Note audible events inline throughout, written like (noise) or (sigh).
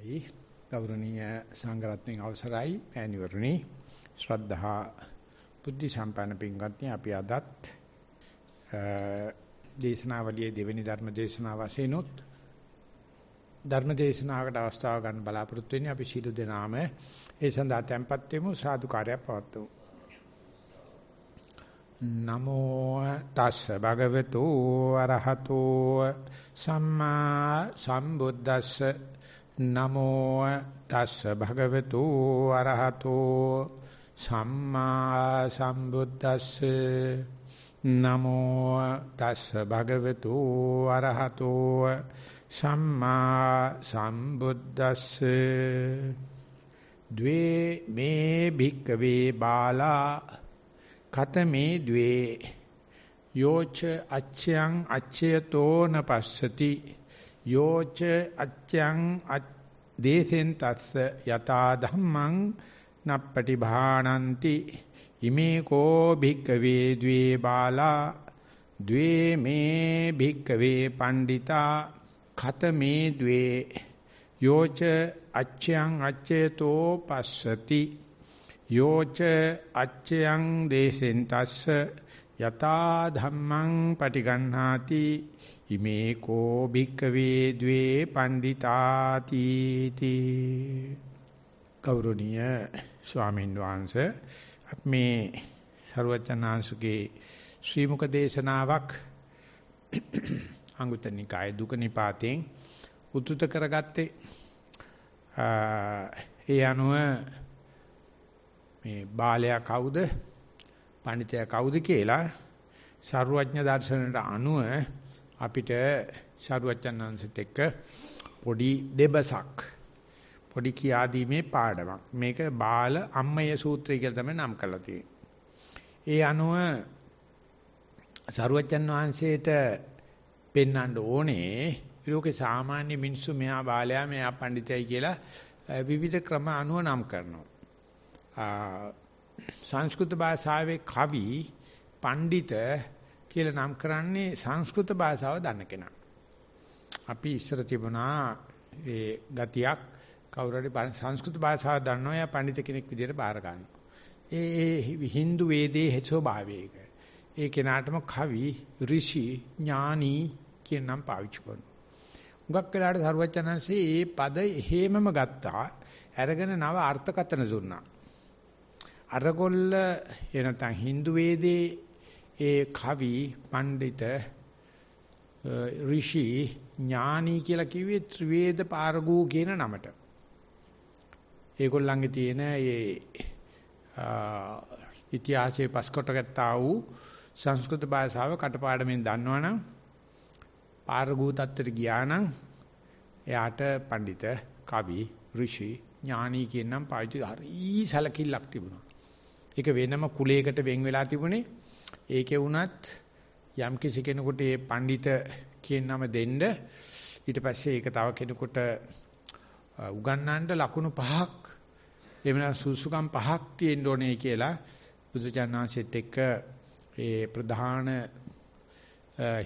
අවසරයි ගෞරවනීය සංඝරත්නයේ අවසරයි මෑණිවරණි ශ්‍රද්ධා බුද්ධ සම්පන්න පින්වත්නි අපි අදත් දේශනාවලියේ දෙවෙනි ධර්ම දේශනාව වශයෙන්ොත් ධර්ම දේශනාවකට අවස්ථාව ගන්න බලාපොරොත්තු වෙන්නේ අපි සීල දෙනාම ඒ සඳහා tempත් වෙමු සාදු කාර්යයක් පවත්වමු නමෝ තස්ස භගවතු අරහතෝ සම්මා සම්බුද්දස්ස නමෝ තස්ස භගවතු අරහතෝ සම්මා සම්බුද්දස්සේ නමෝ තස්ස භගවතු අරහතෝ සම්මා සම්බුද්දස්සේ द्वे मे भिक्कवे बाला कतमे द्वे योच अच्यं अच्यतो न पश्यति योच अच्यं अच् දේසෙන් තස්ස යතා ධම්මං නප්පටි භාණಂತಿ ඉමේ කෝ භික්කවේ ද්වේ බාලා ද්වේ මේ භික්කවේ පණ්ඩිතා ඛතමේ ද්වේ යෝච අච්ඡයන් අච්ඡේතෝ පස්සති යෝච අච්ඡයන් දේසෙන් තස්ස යතා ධම්මං පටිගන්හාති ඉමේ කෝ භික්කවේ ද්වේ පණ්ඩිතාති තී කෞරුණීය ස්වාමීන් වහන්සේ අපි මේ ਸਰවචනාංශගේ ශ්‍රී මුක දේශනාවක් (clears throat) අංගුත්තර නිකාය දුක නිපාතෙන් උතුත කරගත්තේ ඒ අනුව මේ බාලයා කවුද පඬිතයා කවුද කියලා ਸਰුවඥ දර්ශනයට අනුව අපිට සාරුවච්චන්හන්සත් එක්ක පොඩි දෙබසක් පොඩි කියාදීමේ පාඩමක්. මේක බාල අම්මයේ සූත්‍රය කියලා තමයි නම් කරලා තියෙන්නේ. ඒ අනුව සාරුවච්චන් වහන්සේට පෙන්වන්න ඕනේ ලෝකේ සාමාන්‍ය මිනිස්සු මෙහා බාලයා මෙහා පඬිතයි කියලා විවිධ ක්‍රම අනුව නම් කරනවා. සංස්කෘත භාෂාවේ කවි පඬිත කියලා නම් කරන්නේ සංස්කෘත භාෂාව දන්න කෙනා. අපි ඉස්සර තිබුණා ඒ ගතියක් කවුරු හරි සංස්කෘත භාෂාව දන්නවා එයා පඬිත කෙනෙක් විදිහට බාර ගන්නවා. ඒ ඒ Hindu වේදේ හේතුභාවයක. ඒ කෙනාටම කවි, ඍෂි, ඥානි කියන නම් පාවිච්චි කරනවා. හුඟක් වෙලාට සරුවචනන්සේ මේ පද හේමම ගත්තා. අරගෙන නව අර්ථකතන දුන්නා. අරගොල්ල එනතන් Hindu වේදේ ඒ කවි, පඬිත, ඍෂි, ඥානි කියලා කිව්වේ ත්‍රිවේද පාරගූ කියන නමට. ඒගොල්ලන්ගේ තියෙන ඒ ඉතිහාසයේ පස්කොට ගත්තා වූ සංස්කෘත භාෂාව කටපාඩමින් දන්නවනම් පාරගූ තත්ත්වයට ගියා නම් එයාට පඬිත කවි ඍෂි ඥානී කියනනම් පාවිච්චි හරි සැලකිල්ලක් තිබුණා. ඒක වෙනම කුලයකට වෙන් වෙලා තිබුණේ ඒකේ වුණත් යම් කිසි කෙනෙකුට මේ පඬිත කියන නම දෙන්න ඊට පස්සේ ඒක තව කෙනෙකුට උගන්වන්න ලකුණු පහක් එහෙම නැත්නම් සුසුකම් පහක් තියෙන්න ඕනේ කියලා බුදුචානන්සෙත් එක්ක ඒ ප්‍රධාන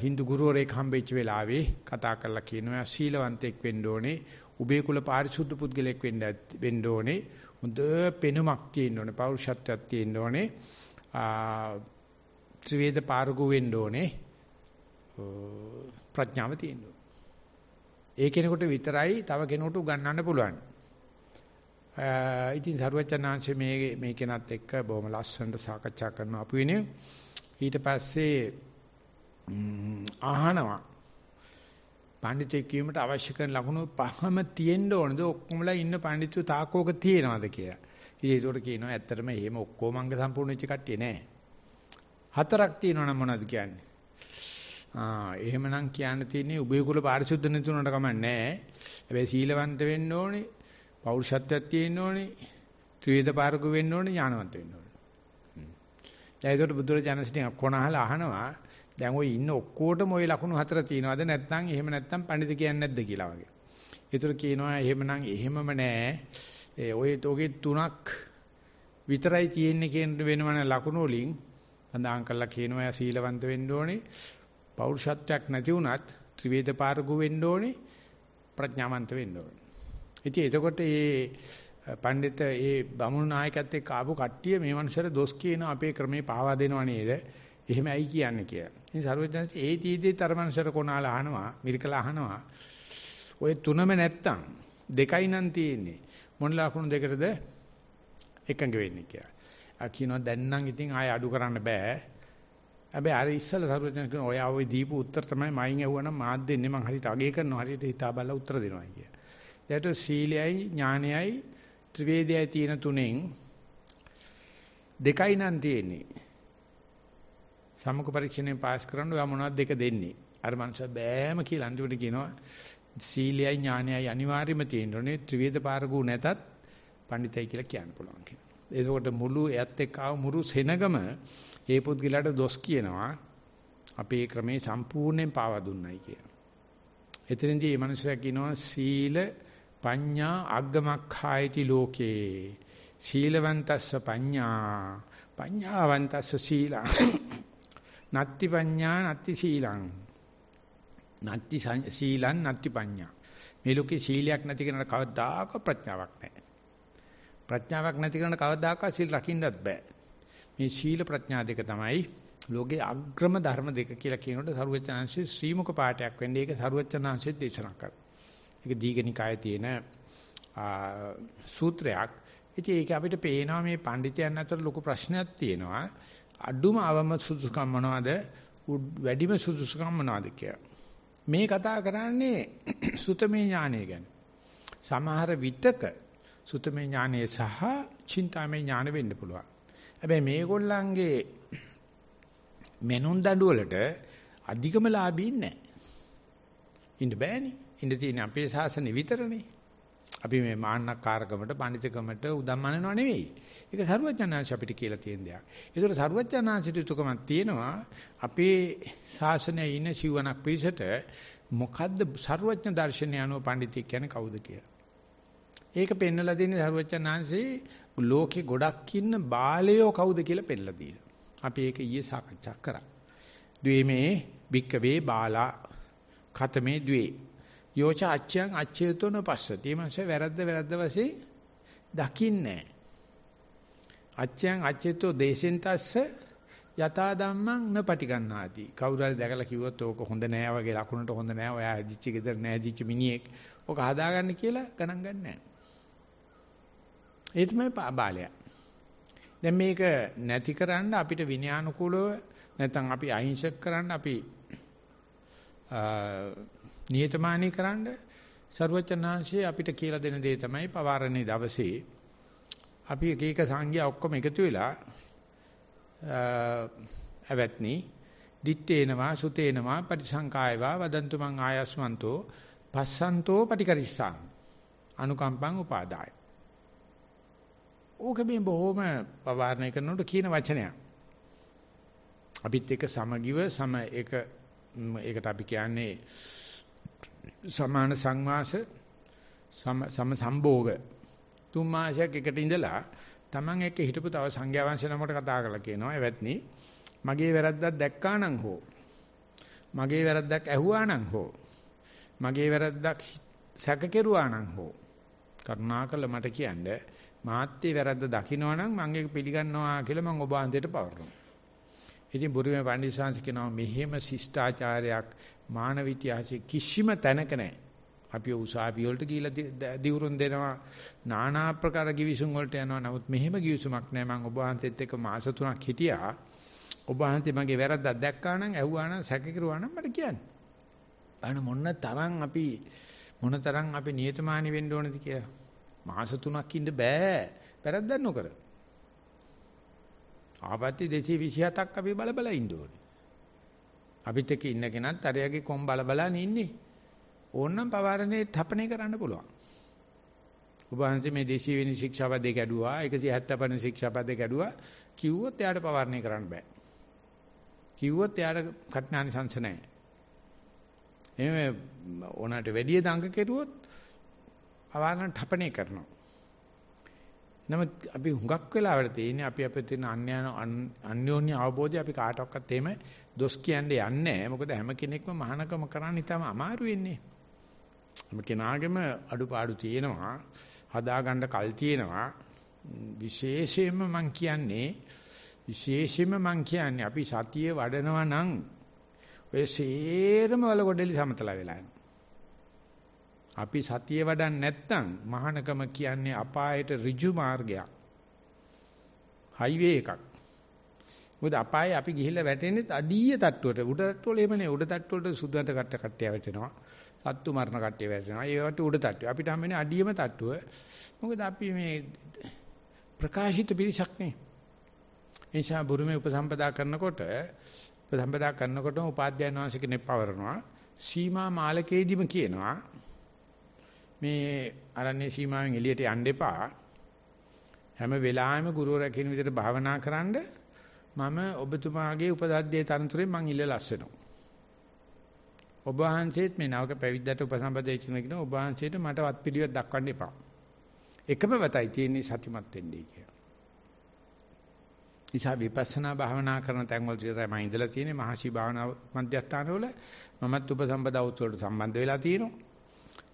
Hindu ගුරුවරයෙක් හම්බෙච්ච වෙලාවේ කතා කරලා කියනවා සීලවන්තයෙක් වෙන්න ඕනේ උබේ කුල පාරිශුද්ධ පුද්ගලයෙක් වෙන්න වෙන්න ඕනේ හොඳ පෙනුමක් තියෙන්න ඕනේ පෞරුෂත්වයක් තියෙන්න ඕනේ ත්‍රිවේද පාරගු වෙන්න ඕනේ ප්‍රඥාව තියෙන්න ඕනේ. ඒ කෙනෙකුට විතරයි තව කෙනෙකුට උගන්වන්න පුළුවන්. ඉතින් සරුවචනාංශ මේ මේ කෙනත් එක්ක බොහොම ලස්සනට සාකච්ඡා කරනවා අපි වෙනේ. ඊට පස්සේ අහනවා පඬිතුක කියීමට අවශ්‍ය කරන ලකුණු පහම තියෙන්න ඕනද ඔක්කොමලා ඉන්න පඬිතු තාකෝක තියෙනවද කියලා. ඉතින් ඒකට කියනවා ඇත්තටම එහෙම ඔක්කොම අංග සම්පූර්ණ වෙච්ච කට්ටිය නෑ. හතරක් තියෙනවා නම් මොනවද කියන්නේ? ආ එහෙමනම් කියන්න තියෙන්නේ උභය කුල පාරිශුද්ධ නිතුනට කමක් නැහැ. හැබැයි සීලවන්ත වෙන්න ඕනේ, පෞරුෂත්වයක් තියෙන්න ඕනේ, ත්‍රිවිධ පාරක වෙන්න ඕනේ, ඥානවන්ත වෙන්න ඕනේ. දැන් ඒකට බුදුරජාණන් සිටින් කොනහල අහනවා දැන් ওই ඉන්න ඔක්කොටම ওই ලකුණු හතර තියෙනවද නැත්නම් එහෙම නැත්නම් පඬිතු කියන්නේ නැද්ද කියලා වගේ. ඒතර කියනවා එහෙමනම් එහෙමම නෑ. ඒ ඔය තෝගේ තුනක් විතරයි තියෙන්නේ කියන වෙනවන ලකුණු වලින් සඳහන් කරලා කියනවා සීලවන්ත වෙන්න ඕනේ. පෞරුෂත්වයක් නැති වුණත් ත්‍රිවේද පාරගු වෙන්න ඕනේ. ප්‍රඥාවන්ත වෙන්න ඕනේ. ඉතින් එතකොට මේ පඬිත ඒ බමුණු නායකයත් එක්ක ආපු කට්ටිය මේ මනුස්සර දොස් කියන අපේ ක්‍රමේ පාවා දෙනව නේද? එහෙම ඇයි කියන්නේ කියලා. ඉතින් සර්වඥාන්සේ ඒ තීදී තරමනුසර කොනාල අහනවා, මිරිකලා අහනවා. ඔය තුනම නැත්තම් දෙකයි නම් තියෙන්නේ. මොන ලකුණු දෙකටද එකඟ වෙන්නේ කියලා. කියනවා දැන් නම් ඉතින් ආය අඩු කරන්න බෑ. හැබැයි අර ඉස්සල සරුවචන කියන ඔය ආවේ දීපු උත්තර තමයි මයින් ඇහුවනම් මාත් දෙන්නේ මං හරියට අගය කරනවා හරියට හිතා බලලා උත්තර දෙනවා කිය. දැට සීලයයි ඥානයයි ත්‍රිවේදයයි තියෙන තුනෙන් දෙකයි නම් තියෙන්නේ. සමුක පරීක්ෂණයෙන් පාස් කරන්න ඔයා මොනවද දෙක දෙන්නේ? අර මනුස්සයා බෑම කියලා අන්තිමට කියනවා සීලයයි ඥානයයි අනිවාර්යයෙන්ම තියෙන්න ඕනේ ත්‍රිවේද පාරකු නැතත් පඬිතයි කියලා කියන්න පුළුවන් කියලා. එතකොට මුළු ඇත් එක්ක ආව මුරු සෙනගම ඒ පුද්ගලයාට දොස් කියනවා අපි ඒ ක්‍රමේ සම්පූර්ණයෙන් පාවා දුන්නයි කියන. එතනදී මේ මනුස්සයා කියනවා සීල පඤ්ඤා අග්ගමක්ඛායති ලෝකේ. සීලවන්තස්ස පඤ්ඤා පඤ්ඤාවන්තස්ස සීලං. නත්ති පඤ්ඤා නත්ති සීලං. නත්ති සීලං නත්ති පඤ්ඤා. මේ ලෝකේ සීලයක් නැති කෙනාට කවදාක ප්‍රඥාවක් නැහැ. ප්‍රඥාවක් නැති කරන කවදාකවත් සීල් රකින්නත් බෑ. මේ සීල ප්‍රඥා දෙක තමයි ලෝකේ අග්‍රම ධර්ම දෙක කියලා කියනකොට සරුවචනාංශයේ ශ්‍රීමුක පාඨයක් වෙන්නේ ඒක සරුවචනාංශයේ දේශනා කරා. ඒක දීඝනිකායේ තියෙන සූත්‍රයක්. ඉතින් ඒක අපිට පේනවා මේ පඬිතයන් අතර ලොකු ප්‍රශ්නයක් තියෙනවා. අඩුම අවම සුදුසුකම් මොනවද? වැඩිම සුදුසුකම් මොනවද කියලා. මේ කතා කරන්නේ සුතමේ ඥානය ගැන. සමහර විටක සුතමේ ඥානයේ සහ චින්තාමේ ඥාන වෙන්න පුළුවන්. හැබැයි මේගොල්ලන්ගේ මෙනුන් දඬු වලට අධිකම ලාභී නැහැ. ඉන්න බෑනේ. ඉන්න තියෙන අපේ ශාසනය විතරනේ. අපි මේ මාන්නකාරකමට, පඬිතකමට උදම්මනනව නෙවෙයි. ඒක සරුවඥාංශ අපිට කියලා තියෙන දෙයක්. ඒතර සරුවඥාංශට යුතුයකමක් තියෙනවා අපේ ශාසනයේ ඉන්න සිවණක් පිළිසෙට මොකද්ද සරුවඥ දර්ශනය අනුව පඬිතික් කියන්නේ කවුද කියලා. ඒක පෙන්වලා දෙන්නේ සරුවචනාංශේ ලෝකේ ගොඩක් ඉන්න බාලයෝ කවුද කියලා පෙන්ලා දීලා. අපි ඒක ඊයේ සාකච්ඡා කරා. ද්වේමේ භික්කවේ බාලා ඛතමේ ද්වේ. යෝච අච්ඡයන් අච්ඡේතෝන පස්සති. මංස වැරද්ද වැරද්ද වශයෙන් දකින්නේ. අච්ඡයන් අච්ඡේතෝ දේශෙන් තස්ස යතා ධම්මං නපටිගන්නාති. කවුරු හරි දැකලා කිව්වොත් ඕක හොඳ නෑ වගේ ලකුණට හොඳ නෑ. ඔයා ඇදිච්ච ගෙදර නෑ ඇදිච්ච මිනිහෙක්. ඕක හදාගන්න කියලා ගණන් ගන්නෑ. ඒ තමයි බාලයා. දැන් මේක නැතිකරන්න අපිට විනයානුකූලව නැත්නම් අපි අහිංසක කරන්න අපි නියතමානී කරන්න ਸਰවචනාංශයේ අපිට කියලා දෙන දේ තමයි පවාරණේ දවසේ අපි එක එක සංඝයා ඔක්කොම එකතු වෙලා අවත්නි දිත්තේනවා සුතේනවා පරිසංකායවා වදන්තු මං ආයස්මන්තෝ පස්සන්තෝ පටිකරිස්සං අනුකම්පං උපාදාය ඕක මේ බොහොම පවාරණය කරනකොට කියන වචනයක්. අපිත් එක සමගිව සම එක ඒකට අපි කියන්නේ සමාන සංවාස සම සම සම්භෝග තුන් මාසයක් එකට ඉඳලා Taman එක හිටපු තව සංඝයා වංශය නමකට කතා කරලා කියනවා එවත්නි මගේ වැරද්දක් දැක්කා නම් හෝ මගේ වැරද්දක් ඇහුවා නම් හෝ මගේ වැරද්දක් සැක කෙරුවා නම් හෝ කරුණාකර මට කියන්නේ මාත්‍ය වැරද්ද දකින්නවනම් මම ඒක පිළිගන්නවා කියලා මම ඔබ අන්තයට පවරනවා. ඉතින් බුරුමේ පඬිස්සංශ කියනවා මෙහෙම ශිෂ්ටාචාරයක් මානව ඉතිහාසයේ කිසිම තැනක නැහැ. අපි උසාවිය වලට ගිහිලා දිවුරුන් දෙනවා নানা ආකාර කිවිසුම් වලට යනවා. නමුත් මෙහෙම කිවිසුමක් නැහැ. මම ඔබ වහන්සේත් එක්ක මාස 3ක් හිටියා. ඔබ වහන්සේ මගේ වැරද්දක් දැක්කා නම් ඇහුවා නම් සැකකිරුවා නම් මට කියන්න. අනේ මොන තරම් අපි මොන තරම් අපි නියතමානී වෙන්න ඕනද කියලා. මාස 3ක් ඉන්න බෑ. වැරද්දක් නොකර. ආපත්‍ති 227ක් අපි බලබල ඉන්න ඕනේ. අපිත් එක්ක ඉන්න කෙනත් අරයාගේ කොම් බලබලානේ ඉන්නේ. ඕන්නම් පවාරණේ තපණේ කරන්න පුළුවන්. උභාන්සේ මේ දේශීය වෙනි ශික්ෂාපදේ කැඩුවා 170 වෙනි ශික්ෂාපදේ කැඩුවා කිව්වොත් එයාට පවාරණය කරන්න බෑ. කිව්වොත් එයාට කටනානි සංස නැහැ. එහෙම ඕනට වැඩි දඟ කෙරුවොත් අවාරණ ඨපණය කරනවා. නමුත් අපි හුඟක් වෙලාවට තියෙන්නේ අපි අපේ තියෙන අන්‍යන අන්‍යෝන්‍ය අවබෝධය අපි කාටවත් එහෙම දොස් කියන්නේ යන්නේ මොකද හැම කෙනෙක්ම මහානකම කරන්න ඉතම අමාරු වෙන්නේ. හැම කෙනාගේම අඩුපාඩු තියෙනවා. හදාගන්න කල් තියෙනවා. විශේෂයෙන්ම මම කියන්නේ විශේෂයෙන්ම මම කියන්නේ අපි සතිය වඩනවා නම් ඔය සේරම වලකොඩලි සමතලා වෙලා යනවා. අපි සතිය වඩන්නේ නැත්නම් මහානකම කියන්නේ අපායට ඍජු මාර්ගයක්. හයිවේ එකක්. මොකද අපායේ අපි ගිහිල්ලා වැටෙන්නේ අඩිය තට්ටුවට. උඩ තට්ටුවල එහෙම නෙවෙයි. උඩ තට්ටුවට සුද්ධත කට්ට කට්ටිය වැටෙනවා. සත්තු මරණ කට්ටිය වැටෙනවා. ඒවට උඩ තට්ටුව. අපිට හම්බෙන්නේ අඩියම තට්ටුව. මොකද අපි මේ ප්‍රකාශිත පිරිසක් නේ. ඒ නිසා බුරුමේ උපසම්පදා කරනකොට උපසම්පදා කරනකොටම උපාධ්‍යයන් වහන්සේ කෙනෙක් පවරනවා. සීමා මාලකයේදීම කියනවා මේ අරණ්‍ය සීමාවෙන් එළියට යන්න එපා. හැම වෙලාවෙම ගුරුවරයා කියන විදිහට භාවනා කරන්ඩ මම ඔබතුමාගේ උපදද්දේ තනතුරෙන් මං ඉල්ලලස් වෙනවා. ඔබ වහන්සේත් මේ නවක පැවිද්දට උපසම්පදේශන කියන ඔබ වහන්සේට මට වත්පිළිවෙත් දක්වන්න එපා. එකම වතයි තියෙන්නේ සතිමත් වෙන්නේ කියලා. නිසා විපස්සනා භාවනා කරන තැන්වල තමයි ඉඳලා තියෙන්නේ මහසි භාවනා මධ්‍යස්ථානවල මමත් උපසම්පදා උත්සවයට සම්බන්ධ වෙලා තියෙනවා.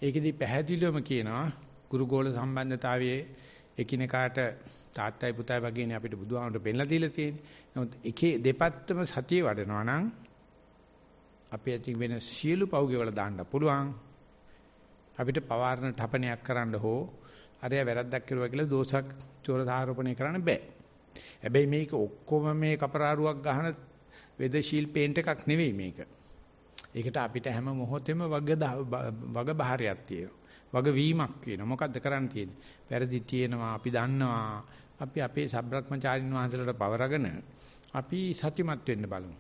ඒකෙදි පැහැදිලිවම කියනවා ගුරුගෝල සම්බන්ධතාවයේ එකිනෙකාට තාත්තයි පුතයි වගේනේ අපිට බුදුහාමුදුරට පෙන්ලා දීලා තියෙන්නේ. නමුත් එකේ දෙපැත්තම සතිය වඩනවා නම් අපේ ඇති වෙන සියලු පව්ගේවල දාන්න පුළුවන්. අපිට පවාරණ ඨපනයක් කරන්න හෝ අරයා වැරද්දක් කරුවා කියලා දෝෂක් චෝරධාරෝපණය කරන්න බෑ. හැබැයි මේක ඔක්කොම මේ කපරාරුවක් ගහන වෙද ශිල්පේන්ට් එකක් නෙවෙයි මේක. ඒකට අපිට හැම මොහොතෙම වග වග බහරයක් තියෙනවා. වග වීමක් වෙනවා. මොකද්ද කරන්න තියෙන්නේ? වැරදි තියෙනවා අපි දන්නවා. අපි අපේ සබ්‍රක්‍මචාරින් වහන්සේලාට පවරගෙන අපි සත්‍යමත් වෙන්න බලමු.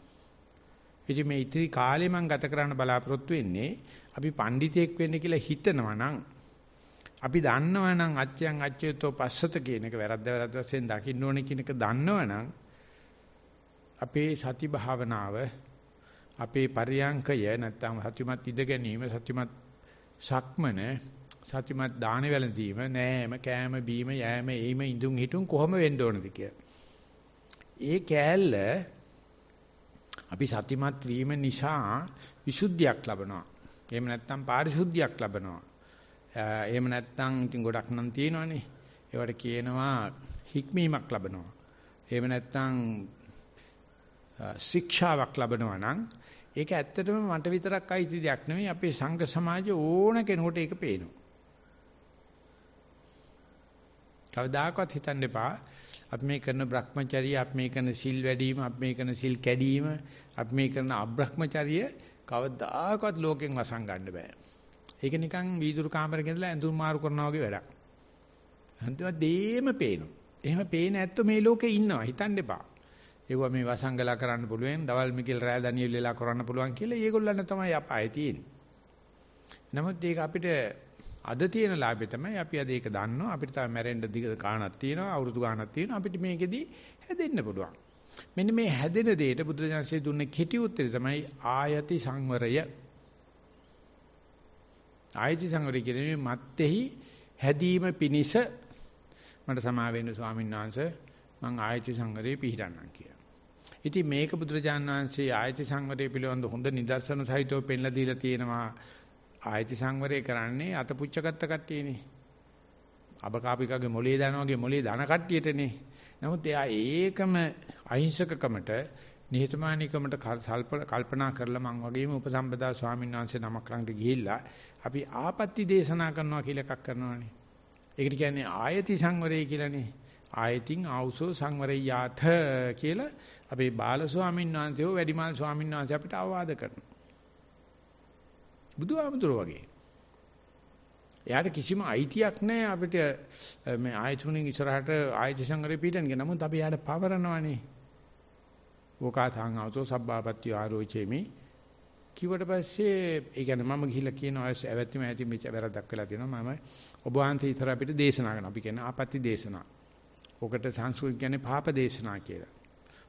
ඉතින් මේ ඉතිරි කාලේ මම ගත කරන්න බලාපොරොත්තු වෙන්නේ අපි පඬිතෙක් වෙන්න කියලා හිතනවා නම් අපි දන්නවනම් අච්චයන් අච්චයතෝ පස්සත කියන එක වැරද්ද වැරද්ද වශයෙන් දකින්න ඕනේ කියන එක දන්නවනම් අපේ සති භාවනාව අපේ පරියංකය නැත්තම් සත්‍යමත් ඉඳ ගැනීම සත්‍යමත් සක්මන සත්‍යමත් දාන වැළඳීම නෑම කෑම බීම යෑම එීම ඉඳුන් හිටුන් කොහොම වෙන්න ඕනද ඒ කෑල්ල අපි සත්‍යමත් වීම නිසා විසුද්ධියක් ලබනවා. එහෙම නැත්නම් පාරිශුද්ධියක් ලබනවා. එහෙම නැත්නම් ඉතින් ගොඩක් නම් තියෙනවනේ. ඒවට කියනවා හික්මීමක් ලබනවා. එහෙම නැත්නම් ශික්ෂාවක් ලබනවා නම් ඒක ඇත්තටම මට විතරක් අයිති දෙයක් නෙමෙයි අපේ සංඝ සමාජයේ ඕන කෙනෙකුට ඒක පේනවා. කවදාකවත් හිතන්න එපා අපි මේ කරන Brahmacharya අපි මේ කරන සිල් වැඩිම අපි මේ කරන සිල් කැඩීම අපි මේ කරන අබ්‍රහ්මචර්ය කවදාකවත් ලෝකෙන් වසන් ගන්න බෑ. ඒක නිකන් වීදුරු කාමරයක ඉඳලා ඇඳුම් මාරු කරනවා වගේ වැඩක්. අන්තිමට දේම පේනවා. එහෙම පේන ඇත්තෝ මේ ලෝකේ ඉන්නවා හිතන්න එපා. ඒවා මේ වසංගලා කරන්න පුළුවන්, දවල් මිකිල් රෑ දණියෙල් වෙලා කරන්න පුළුවන් කියලා ඒගොල්ලන්ට තමයි අපාය තියෙන්නේ. නමුත් ඒක අපිට අද තියෙන ලාභය තමයි අපි අද ඒක දන්නවා. අපිට තාම මැරෙන්න දිග කාණක් තියෙනවා, අවුරුදු ගාණක් තියෙනවා. අපිට මේකෙදි හැදෙන්න පුළුවන්. මෙන්න මේ හැදෙන දෙයට බුදුරජාන්සේ දුන්නේ කෙටි උත්තරය තමයි ආයති සංවරය. ආයති සංවරය කියන්නේ මත්ෙහි හැදීම පිනිස මට සමා වෙන්න ස්වාමීන් වහන්සේ මං ආයති සංවරේ පිළිගන්නම් කියලා. ඉතින් මේක බුදුරජාණන් වහන්සේ ආයති සංවරය පිළිබඳ හොඳ නිදර්ශන සහිතව පෙන්ලා දීලා තියෙනවා. ආයති සංවරය කරන්නේ අත පුච්චගත්ත කට්ටියනේ. අබකාපිකගේ මොලේ දාන වගේ මොලේ දාන කට්ටියටනේ. නමුත් එයා ඒකම අහිංසකකමට නිහතමානීකමට කල්පනා කරලා මං වගේම උපසම්පදා ස්වාමීන් වහන්සේ නමක් ළඟට ගිහිල්ලා අපි ආපත්‍ති දේශනා කරනවා කියලා එකක් කරනවානේ. ඒකට කියන්නේ ආයති සංවරය කියලානේ. ආයතින් ආවුසෝ සංවරයාත කියලා අපේ බාල ස්වාමීන් වහන්සේව වැඩිමාල් ස්වාමීන් වහන්සේ අපිට අවවාද කරනවා. බුදුහාමුදුරුවෝ වගේ. එයාට කිසිම අයිතියක් නැහැ අපිට මේ ආයතුණින් ඉස්සරහට ආයති සංගරේ පීඩන්නේ. නමුත් අපි එයාට පවරනවනේ. ඕකාතං ආවතෝ සබ්බාපත්‍ය ආරෝචේමි. කිව්වට පස්සේ ඒ කියන්නේ මම ගිහිල්ලා කියනවා ඇවැත්තිම ඇති මෙච්ච වැරද්දක් වෙලා තියෙනවා මම ඔබ වහන්සේ ඉතර අපිට දේශනා කරනවා. අපි කියන ආපත්‍ය දේශනා. ඔකට සංස්කෘත කියන්නේ පාප දේශනා කියලා.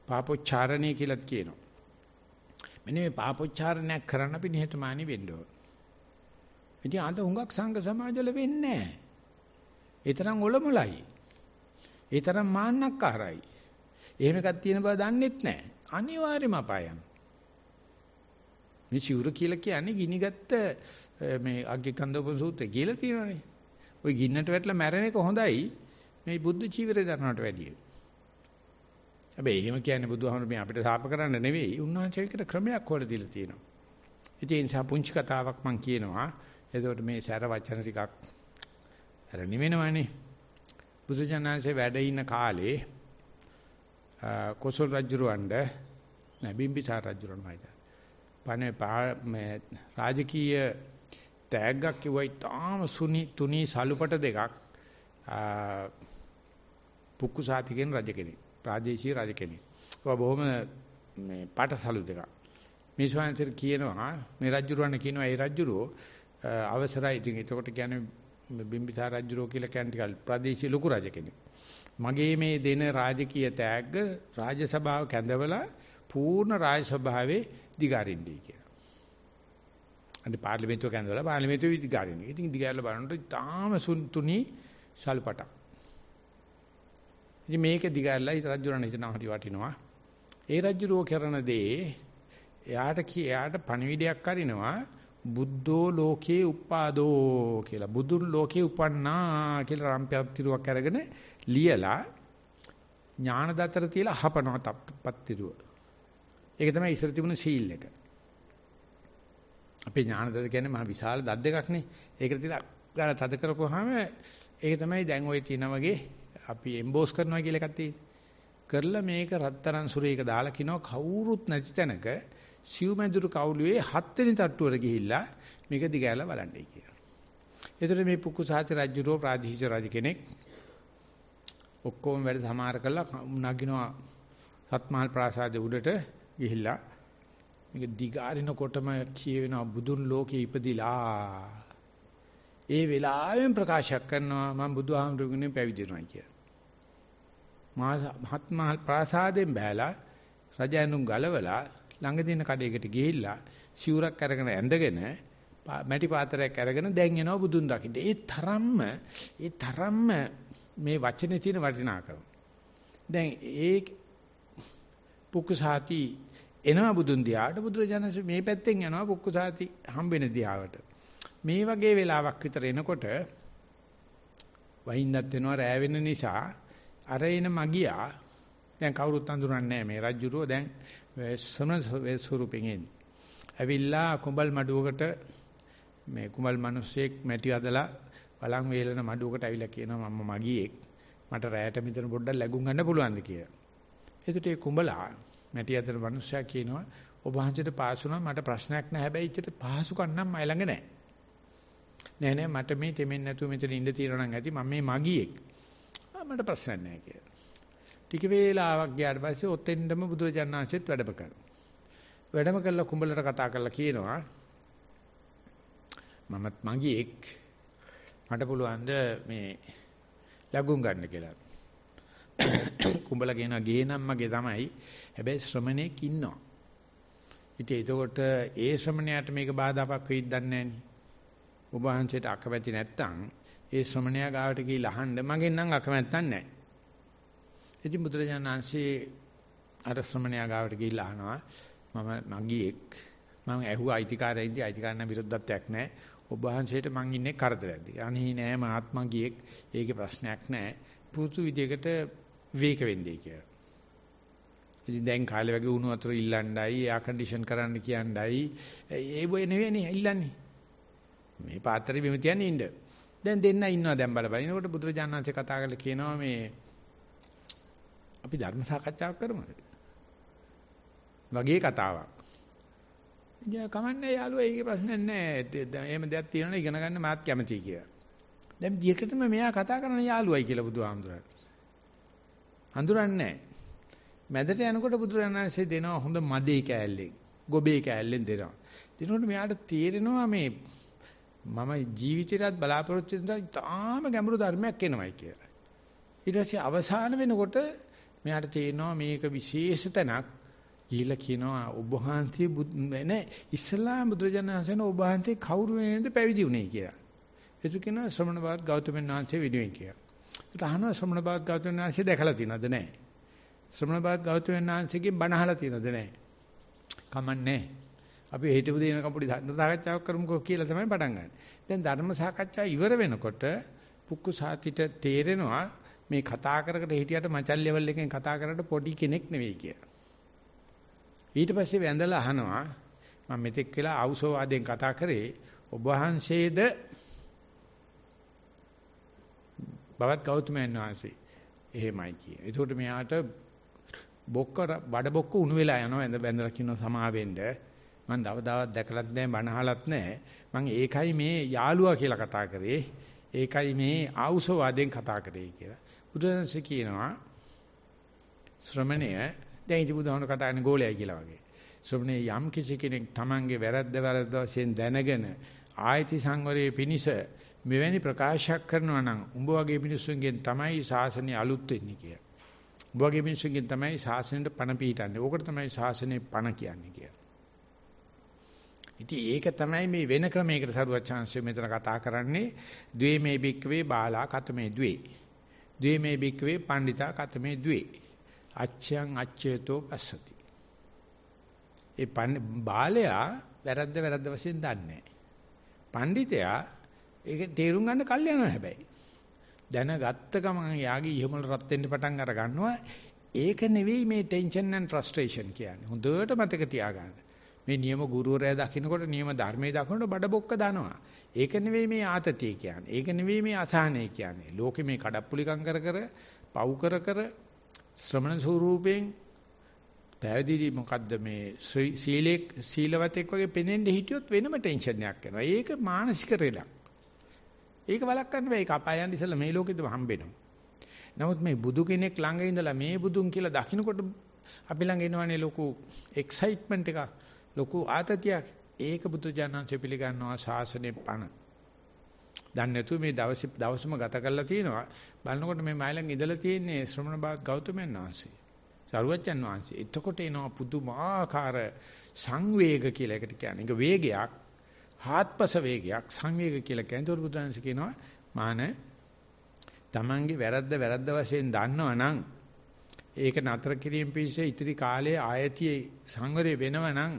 පාපොච්චාරණය කියලාත් කියනවා. මෙන්න මේ පාපොච්චාරණයක් කරන්න අපි නිහතමානී වෙන්න ඕන. ඉතින් අද හුඟක් සංඝ සමාජවල වෙන්නේ නැහැ. ඒ තරම් ඔලොමලයි. ඒ තරම් මාන්නක්කාරයි. එහෙම එකක් තියෙන බව දන්නෙත් නැහැ. අනිවාර්යම අපායම්. මේ චිවුර කියලා කියන්නේ ගිනිගත්ත මේ අග්ගිකන්දෝපන සූත්‍රය කියලා තියෙනනේ. ওই ගින්නට වැටලා මැරෙන එක හොඳයි. මේ බුද්ධ ජීවිතය දරනවට වැඩිය. හැබැයි එහෙම කියන්නේ බුදුහාමර මේ අපිට සාප කරන්න නෙවෙයි උන්වහන්සේකට ක්‍රමයක් හොයලා දීලා තියෙනවා. ඉතින් ඒ නිසා පුංචි කතාවක් මම කියනවා. එතකොට මේ සැර වචන ටිකක් අර නිවෙනවනේ. බුදුජානන්සේ වැඩ ඉන්න කාලේ කොසල් රජුරවඬ නැබිම්බිසාර රජුරවඬ මයිදා. පනේ මේ රාජකීය තෑග්ගක් කිව්වයි තාම සුනි තුනි සලුපට දෙකක් පුක්කුසාති කියන රජ කෙනෙක්. ප්‍රාදේශීය රජ කෙනෙක්. ඒවා බොහොම මේ පාටසලු දෙකක්. මේ ස්වාමීන් කියනවා මේ රජුරවන්න කියනවා ඒ රජුරෝ අවසරයි ඉතින් එතකොට කියන්නේ බිම්බිසාර රජුරෝ කියලා කියන්නේ ටිකක් ප්‍රාදේශීය ලොකු රජ කෙනෙක්. මගේ මේ දෙන රාජකීය තෑග්ග රාජසභාව කැඳවලා පූර්ණ රාජසභාවේ දිගාරින්නයි කියලා. අන්න පාර්ලිමේන්තුව කැඳවලා පාර්ලිමේන්තුව දිගාරින්න. ඉතින් දිගාරලා බලනකොට තාම සුන්තුණී සල්පටක්. ඉතින් මේක දිගහැරලා ඉත රජුරණ හිතනවා හරි වටිනවා. ඒ රජුරෝ කරන දේ එයාට එයාට පණිවිඩයක් අරිනවා බුද්ධෝ ලෝකේ උපාදෝ කියලා. බුදුන් ලෝකේ උපන්නා කියලා රම්පියක් තිරුවක් අරගෙන ලියලා ඥාන දතර තියලා අහපනවා තප්පත් තිරුව. ඒක තමයි ඉස්සර තිබුණු සීල් එක. අපේ ඥාන දත කියන්නේ මහා විශාල දත් දෙකක්නේ. ඒකට තියලා ගාන තද කරපුවාම ඒක තමයි දැන් ওই තියෙනා වගේ අපි එම්බෝස් කරනවා කියලා එකක් තියෙන්නේ. කරලා මේක රත්තරන් සුරේක දාලා කිනව කවුරුත් නැති තැනක සිව්මැදුරු කවුළුවේ හත්වෙනි තට්ටුවට ගිහිල්ලා මේක දිගහැරලා බලන්නයි කියලා. ඒතර මේ පුක්කුසාති රජුරෝ ප්‍රාදීහිච රජ කෙනෙක් ඔක්කොම වැඩ සමාර කරලා නගිනවා සත්මහල් ප්‍රාසාදයේ උඩට ගිහිල්ලා මේක දිගාරිනකොටම කියවෙනවා බුදුන් ලෝකේ ඉපදිලා ඒ වෙලාවෙම ප්‍රකාශයක් කරනවා මම බුදුහාමුදුරුවනේ පැවිදිනවා කියලා. මහත්මා ප්‍රාසාදයෙන් බෑලා රජයන්ුන් ගලවලා ළඟ දින කඩේකට ගිහිල්ලා සිවුරක් අරගෙන ඇඳගෙන මැටි පාත්‍රයක් අරගෙන දැන් එනවා බුදුන් දකින්න. ඒ තරම්ම ඒ තරම්ම මේ වචනේ තියෙන වටිනාකම. දැන් ඒ පුක්කුසාති එනවා බුදුන් දිහාට බුදුරජාණන් මේ පැත්තෙන් යනවා පුක්කුසාති හම්බෙන දිහාවට. මේ වගේ වෙලාවක් විතර එනකොට වහින්නත් වෙනවා රෑ වෙන නිසා අර එන මගියා දැන් කවුරුත් අඳුරන්නේ නැහැ මේ රජ්ජුරුව දැන් සොන ස්වරූපෙන් එන්නේ ඇවිල්ලා කුඹල් මඩුවකට මේ කුඹල් මිනිස්සෙක් මැටි අදලා බලන් වේලන මඩුවකට ඇවිල්ලා කියනවා මම මගියෙක් මට රෑට මෙතන පොඩ්ඩක් ලැබුම් ගන්න පුළුවන්ද කියලා එතකොට ඒ කුඹලා මැටි අදලා මිනිස්සයා කියනවා ඔබ වහන්සේට පාසු නම් මට ප්‍රශ්නයක් නැහැ හැබැයි ඉච්චට පහසුකම් නම් මයි ළඟ නැහැ නෑ නෑ මට මේ දෙමෙන් නැතුව මෙතන ඉඳ තියනවා නම් ඇති මම මේ මගියෙක්. මට ප්‍රශ්නයක් නෑ කියලා. ටික වේලාවක් ගියාට පස්සේ ඔතෙන්දම බුදුරජාණන් වහන්සේත් වැඩම කරනවා. වැඩම කළා කුඹලට කතා කරලා කියනවා මමත් මගියෙක් මට පුළුවන් ද මේ ලැබුම් ගන්න කියලා. (coughs) කුඹලා කියනවා ගේ නම් මගේ තමයි. හැබැයි ශ්‍රමණෙක් ඉන්නවා. ඉතින් එතකොට ඒ ශ්‍රමණයාට මේක බාධාපක් වෙයිද දන්නේ නැහැ නේ. ඔබ වහන්සේට අකමැති නැත්තම් ඒ ශ්‍රමණයා ගාවට ගිහිල්ලා අහන්න මගෙන් නම් අකමැත්තක් නැහැ. ඉතින් බුදුරජාණන් වහන්සේ අර ශ්‍රමණයා ගාවට ගිහිල්ලා අහනවා මම මගියෙක් මම ඇහුවා අයිතිකාරයින්දී අයිතිකාරණ විරුද්ධත්වයක් නැහැ. ඔබ වහන්සේට මං ඉන්නේ කරදරයක්ද? අනේ නෑ මාත්මා ගියෙක් ඒකේ ප්‍රශ්නයක් නෑ. පුතු විදියකට වේක වෙන්නේ කියලා. ඉතින් දැන් කාලේ වගේ උණු වතුර ඉල්ලන්නයි, එයා කන්ඩිෂන් කරන්න කියන්නයි. ඒ බොය නෙවෙයිනේ ඉල්ලන්නේ. මේ පාත්‍රය බිම තියන්නේ ඉන්න. දැන් දෙන්න ඉන්නවා දැන් බලපන්. එනකොට බුදුරජාණන් වහන්සේ කතා කරලා කියනවා මේ අපි ධර්ම සාකච්ඡාවක් කරමුද? වගේ කතාවක්. යා කමන්නේ යාළුවා ඒකේ ප්‍රශ්නයක් නැහැ. එහෙම දෙයක් තියෙනවා ඉගෙන ගන්න මාත් කැමතියි කියලා. දැන් දියකටම මෙයා කතා කරන යාළුවයි කියලා බුදුහාමුදුරන්. හඳුරන්නේ නැහැ. මැදට යනකොට බුදුරජාණන් වහන්සේ දෙනවා හොඳ මදේ කෑල්ලෙන්, ගොබේ කෑල්ලෙන් දෙනවා. දෙනකොට මෙයාට තේරෙනවා මේ මම ජීවිතේටත් බලාපොරොත්තු වෙන තාම ගැඹුරු ධර්මයක් එනවයි කියලා. ඊට පස්සේ අවසාන වෙනකොට මෙයාට තේරෙනවා මේක විශේෂ තැනක්. ඊළ කියනවා ඔබ වහන්සේ නෑ ඉස්ලාම් බුදුරජාණන්සේන ඔබ වහන්සේ කවුරු වෙනේද පැවිදි වුනේ කියලා. ඒක කියනවා ශ්‍රමණ බාත් ගෞතමයන් වහන්සේ විනුවෙන් කියලා. ඒත් අහනවා ශ්‍රමණ බාත් ගෞතමයන් වහන්සේ දැකලා තියෙනවද නෑ. ශ්‍රමණ බාත් ගෞතමයන් වහන්සේගේ බණ අහලා තියෙනවද නෑ. කමන්නේ නෑ. අපි හිතපු දේ කපුඩි ධර්ම සාකච්ඡාවක් කරමුකෝ කියලා තමයි පටන් ගන්න. දැන් ධර්ම සාකච්ඡාව ඉවර වෙනකොට පුක්කු සාතිට තේරෙනවා මේ කතා කරකට හිටියට මචල් ලෙවල් එකෙන් කතා කරකට පොඩි කෙනෙක් නෙවෙයි කියලා. ඊට පස්සේ වැඳලා අහනවා මම මෙතෙක් වෙලා ආවුසෝවාදයෙන් කතා කරේ ඔබ වහන්සේද බවත් ගෞතමයන් වහන්සේ එහෙමයි කියේ. එතකොට මෙයාට බොක්ක බඩ බොක්ක උණු වෙලා යනවා ඇඳ බැඳලා කියන සමාවෙන්න මම දවදාවත් දැකලත් නැහැ බනහලත් නැහැ. මම ඒකයි මේ යාළුවා කියලා කතා කරේ. ඒකයි මේ ආවුසවාදයෙන් කතා කරේ කියලා. බුදුරජාණන්ස කියනවා ශ්‍රමණය දැන් ඉති බුදුහමන කතා කරන ගෝලයා කියලා වගේ. ශ්‍රමණේ යම් කිසි කෙනෙක් Tamange වැරද්ද වැරද්ද වශයෙන් දැනගෙන ආයති සංවරයේ පිනිස මෙවැනි ප්‍රකාශයක් කරනවා නම් උඹ වගේ මිනිස්සුන්ගෙන් තමයි ශාසනය අලුත් වෙන්නේ කියලා. උඹ වගේ මිනිස්සුන්ගෙන් තමයි ශාසනයට පණ පිටින්නේ. ඕකට තමයි ශාසනය පණ කියන්නේ කියලා. ඉතින් ඒක තමයි මේ වෙන ක්‍රමයකට සරුවත් chance මෙතන කතා කරන්නේ ද්වේ මේ බික්කවේ බාලා කතමේ ද්වේ. ද්වේ මේ බික්කවේ පණ්ඩිතා කතමේ ද්වේ. අච්ඡං අච්ඡේතෝ පස්සති. ඒ බාලයා වැරද්ද වැරද්ද වශයෙන් දන්නේ පණ්ඩිතයා ඒක තේරුම් ගන්න කල් යනවා හැබැයි. දැනගත්ත ගමන් යාගේ ඉහමුල රත් වෙන්න පටන් අර ගන්නවා. ඒක නෙවෙයි මේ ටෙන්ෂන් ඇන්ඩ් ෆ්‍රස්ට්‍රේෂන් කියන්නේ. හොඳට මතක තියාගන්න. මේ නියම ගුරුවරයා දකින්නකොට නියම ධර්මයේ දකින්නකොට බඩ බොක්ක දානවා. ඒක නෙවෙයි මේ ආතතිය කියන්නේ. ඒක නෙවෙයි මේ අසහනය කියන්නේ. ලෝකෙ මේ කඩප්පුලිකම් කර කර, පව් කර කර ශ්‍රමණ ස්වරූපයෙන් පැවිදි මොකද්ද මේ සීලේ සීලවතෙක් වගේ පෙනෙන්න හිටියොත් වෙනම ටෙන්ෂන් එකක් එනවා. ඒක මානසික රෙලක්. ඒක වළක්වන්න බෑ. ඒක අපාය යන ඉස්සෙල්ලා මේ ලෝකෙදම හම්බෙනවා. නමුත් මේ බුදු කෙනෙක් ළඟ ඉඳලා මේ බුදුන් කියලා දකින්නකොට අපි ළඟ එනවනේ ලොකු එක්සයිට්මන්ට් එකක්. ලොකු ආතතියක්. ඒක බුදුජානන්සේ පිළිගන්නවා ශාසනයේ පණ. දැන් නැතු මේ දවස් දවසම ගත කරලා තියෙනවා. බලනකොට මේ මයිලන් ඉඳලා තියෙන්නේ ශ්‍රමණ බාග ගෞතමයන් වහන්සේ. සරුවච්චන් වහන්සේ. එතකොට එනවා පුදුමාකාර සංවේග කියලා එකට කියන්නේ. ඒක වේගයක්. ආත්පස වේගයක් සංවේග කියලා කියන්නේ. ඒක බුදුරජාණන්සේ කියනවා මාන තමන්ගේ වැරද්ද වැරද්ද වශයෙන් දන්නවනම් ඒක නතර කිරීම පිණිස ඉතිරි කාලයේ ආයතියේ සංවරය වෙනවනම්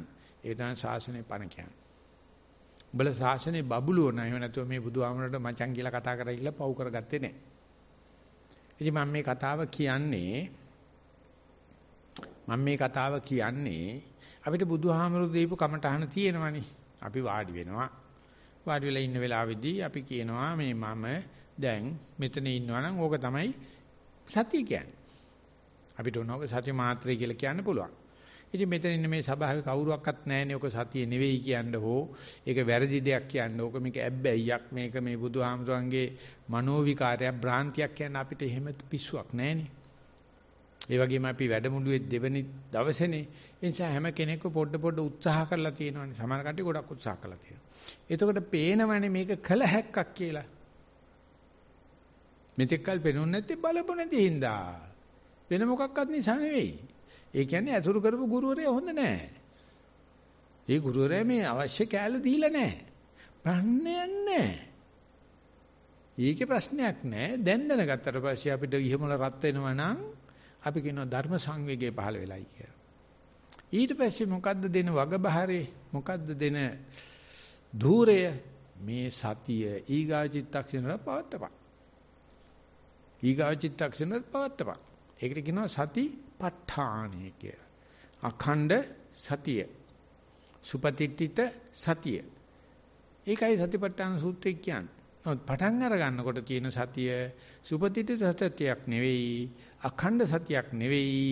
ඒ තමයි ශාසනේ පණ කියන්නේ. උඹලා ශාසනේ බබළුව නෑ. එහෙම නැතුව මේ බුදුහාමරට මචං කියලා කතා කරලා ඉල්ල පව් කරගත්තේ නෑ. ඉතින් මම මේ කතාව කියන්නේ මම මේ කතාව කියන්නේ අපිට බුදුහාමරු දීපු කමටහන තියෙනවනේ. අපි වාඩි වෙනවා. වාඩි වෙලා ඉන්න වෙලාවේදී අපි කියනවා මේ මම දැන් මෙතන ඉන්නවා නම් ඕක තමයි සතිය කියන්නේ. අපිට උනෝක සති මාත්‍රය කියලා කියන්න පුළුවන්. ඉතින් මෙතන ඉන්න මේ සභාවේ කවුරුවක්වත් නැහැනේ ඔක සතිය නෙවෙයි කියන්න හෝ ඒක වැරදි දෙයක් කියන්න ඕක මේක ඇබ්බැහියක් මේක මේ බුදුහාමුදුරන්ගේ මනෝවිකාරයක් භ්‍රාන්තියක් කියන්න අපිට එහෙම පිස්සුවක් නැහැනේ. ඒ වගේම අපි වැඩමුළුවේ දෙවනි දවසේනේ ඒ නිසා හැම කෙනෙක්ව පොඩ පොඩ උත්සාහ කරලා තියෙනවානේ. සමහර කට්ටිය ගොඩක් උත්සාහ කරලා තියෙනවා. එතකොට පේනවනේ මේක කළ හැක්කක් කියලා. මෙතෙක්කල් පෙනුන්නේ නැත්තේ බලපො නැති හින්දා. වෙන මොකක්වත් නිසා නෙවෙයි. ඒ කියන්නේ ඇසුරු කරපු ගුරුවරයා හොඳ නැහැ. ඒ ගුරුවරයා මේ අවශ්‍ය කෑල්ල දීලා නැහැ. ප්‍රශ්නයක් නැහැ. ඒකේ ප්‍රශ්නයක් නැහැ. දැන් දැනගත්තට පස්සේ අපිට ඉහමුල රත් වෙනවා නම් අපි කියනවා ධර්ම සංවේගය පහළ වෙලයි කියලා. ඊට පස්සේ මොකද්ද දෙන වගබහරේ? මොකද්ද දෙන ධූරය? මේ සතිය ඊගාචිත්තක්ෂණය පවත්තපන්. ඊගාචිත්තක්ෂණය පවත්තපන්. ඒකට කියනවා සති ප ဋ ාණය කියලා. අඛණ්ඩ සතිය. සුපතිට්ඨිත සතිය. ඒකයි සතිපට්ඨාන සූත්‍රය කියන්නේ. නමුත් පටන් අර ගන්නකොට තියෙන සතිය සුපතිට්ඨිත සතියක් නෙවෙයි, අඛණ්ඩ සතියක් නෙවෙයි.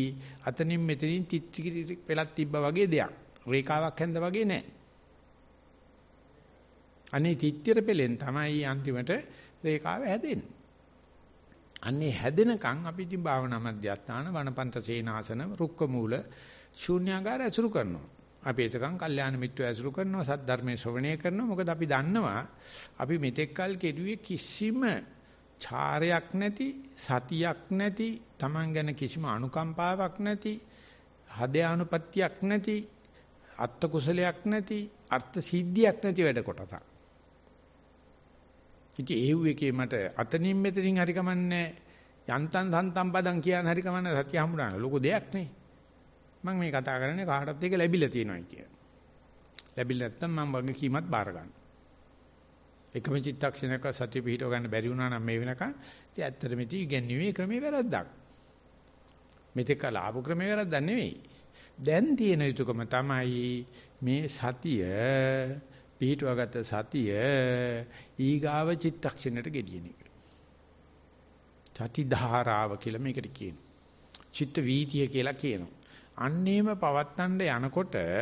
අතනින් මෙතනින් තිත්‍ත්‍රික වෙලක් තිබ්බා වගේ දෙයක්. රේඛාවක් හැන්දා වගේ නෑ. අනේ තිත්‍ත්‍ර පෙලෙන් තමයි අන්තිමට රේඛාව හැදෙන්නේ. අන්නේ හැදෙනකන් අපි ඉතින් භාවනා මධ්‍යස්ථාන වනපන්ත සේනාසන රුක්ක මූල ශූන්‍යාගාර ඇසුරු කරනවා. අපි එතකන් කල්යාණ මිත්‍රය ඇසුරු කරනවා සත් ධර්මයේ ශ්‍රවණය කරනවා. මොකද අපි දන්නවා අපි මෙතෙක් කල් කෙරුවේ කිසිම චාරයක් නැති සතියක් නැති Taman ගැන කිසිම අනුකම්පාවක් නැති හදයානුපත්තියක් නැති අත්ත කුසලයක් නැති අර්ථ සිද්ධියක් නැති වැඩ කොටසක්. ඉතින් ඒව් එකේ මට අතනින් මෙතනින් හරි කමන්නේ යන්තම් සන්තම් පදම් කියන හරි කමන්නේ සත්‍ය හමුරාන ලොකු දෙයක් නේ මම මේ කතා කරන්නේ කාටත් ඒක ලැබිලා තියෙනවායි කියන ලැබිලා නැත්තම් මම වගකීමත් බාර ගන්න එකම චිත්තක්ෂණයක සත්‍ය පිහිටව ගන්න බැරි වුණා නම් මේ වෙනකන් ඉතින් ඇත්තටම ඉතින් ඉගෙනීමේ ක්‍රමේ වැරද්දක් මෙතෙක් ආපු ක්‍රමේ වැරද්දක් නෙවෙයි දැන් තියෙන යුතුයකම තමයි මේ සතිය පිහිටුවාගත්ත සතිය ඊගාව චිත්තක්ෂණයට ගෙඩියන එක. සති ධාරාව කියලා මේකට කියනවා. චිත්ත වීතිය කියලා කියනවා. අන්නේම පවත්තන්න යනකොට ඒ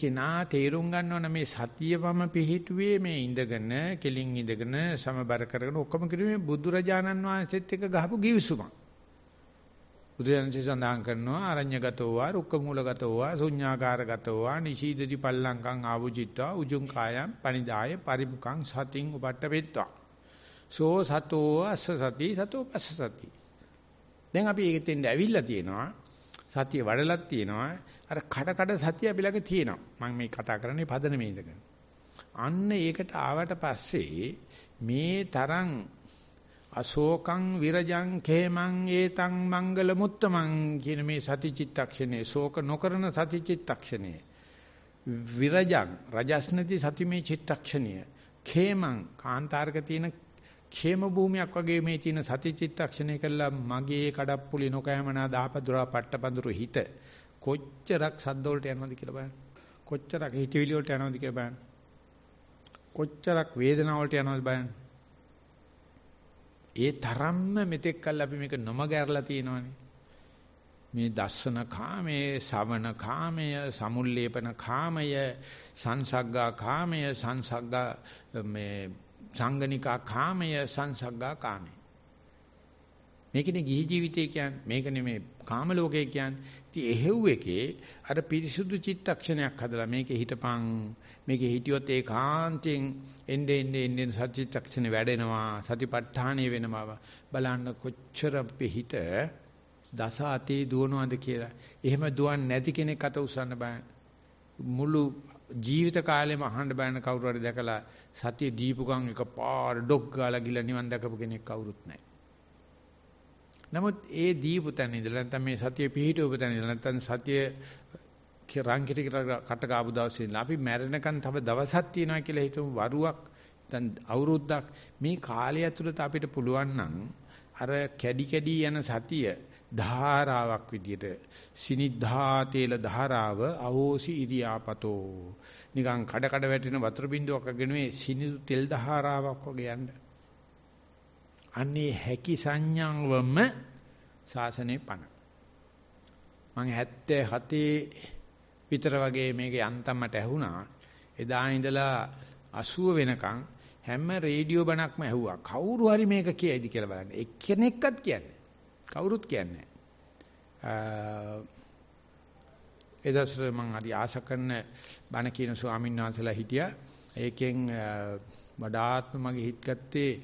කෙනා තේරුම් ගන්නවන මේ සතිය වම පිහිටුවේ මේ ඉඳගෙන කෙලින් ඉඳගෙන සමබර කරගෙන ඔක්කොම කිරීමේ බුදුරජාණන් වහන්සේත් එක්ක ගහපු ගිවිසුමක්. බුදුරජාණන්සේ සඳහන් කරනවා අරඤ්‍යගතෝ වා රුක්කමූලගතෝ වා ශුඤ්ඤාකාරගතෝ වා නිශීදති පල්ලංකං ආවුජිත්වා උජුං කායම් පනිදාය පරිමුඛං සතින් උපට්ඨ වෙත්වා සෝ සතෝ අස්ස සති සතෝ පස්ස සති දැන් අපි ඒකෙත් එන්න ඇවිල්ලා තියෙනවා සතිය වඩලක් තියෙනවා අර කඩ කඩ සතිය අපි ළඟ තියෙනවා මම මේ කතා කරන්නේ පදනමේ ඉඳගෙන අන්න ඒකට ආවට පස්සේ මේ තරම් අශෝකං විරජං ඛේමං ඒතං මංගල මුත්තමං කියන මේ සතිචිත්තක්ෂණේ ශෝක නොකරන සතිචිත්තක්ෂණේ විරජං රජස්නති සතිමේ චිත්තක්ෂණිය ඛේමං කාන්තාර්ක තියෙන ඛේම භූමියක් වගේ මේ තියෙන සතිචිත්තක්ෂණය කළා මගේ කඩප්පුලි නොකෑමනා දහපදුරා පට්ටපඳුරු හිත කොච්චරක් සද්ද වලට යනවද කියලා බලන්න කොච්චරක් හිතවිලි වලට යනවද කියලා බලන්න කොච්චරක් වේදනාව වලට යනවද බලන්න ඒ තරම්ම මෙතෙක් කල් අපි මේක නොමග ඇරලා තියෙනවානේ. මේ දස්සන කාමයේ, සවන කාමයේ, සමුල්ලේපන කාමයේ, සංසග්ගා කාමයේ, සංසග්ගා මේ සංගනිකා කාමයේ, සංසග්ගා කාමයේ. මේකනේ ගිහි ජීවිතය කියන්නේ. මේකනේ මේ කාම ලෝකය කියන්නේ. ඉතින් එහෙව් එකේ අර පිරිසුදු චිත්තක්ෂණයක් හදලා මේකේ හිටපන්. මේකේ හිටියොත් ඒකාන්තයෙන් එnde ende ende සත්‍යචක්ෂණ වැඩෙනවා. සතිපට්ඨානෙ වෙනවා. බලන්න කොච්චර පිහිට දස අතේ දුවනවාද කියලා. එහෙම දුවන්නේ නැති කෙනෙක් අත උස්සන්න බෑ. මුළු ජීවිත කාලෙම අහන්න බෑන කවුරු හරි දැකලා සතිය දීපු ගමන් එකපාර ඩොග් ගාලා ගිල නිවන් දැකපු කෙනෙක් කවුරුත් නැහැ. නමුත් ඒ දීපු තැන ඉඳලා නැත්නම් මේ සතිය පිහිටවපු තැන ඉඳලා නැත්නම් සතිය රංකිරි කට ගාපු දවසේ ඉඳලා අපි මැරෙනකන් තව දවසක් තියෙනවා කියලා හිතමු වරුවක් නැත්නම් අවුරුද්දක් මේ කාලය ඇතුළත අපිට පුළුවන් නම් අර කැඩි කැඩි යන සතිය ධාරාවක් විදියට සිනිද්ධා තේල ධාරාව අවෝසි ඉරියාපතෝ නිකන් කඩ කඩ වැටෙන වතුර බින්දුවක් අගෙන මේ සිනිදු තෙල් ධාරාවක් වගේ යන්නේ අන්නේ හැකි සංඥාවම සාසනේ පණ. මම 77 විතර වගේ මේක යන්තම්මට ඇහුණා. එදා ඉඳලා 80 වෙනකන් හැම රේඩියෝ බණක්ම ඇහුවා. කවුරු හරි මේක කියයිද කියලා බලන්න. එක්කෙනෙක්වත් කියන්නේ. කවුරුත් කියන්නේ එදස් මම හරි ආශා කරන බණ කියන ස්වාමීන් වහන්සේලා හිටියා. ඒකෙන් වඩාත්ම මගේ හිත ගත්තේ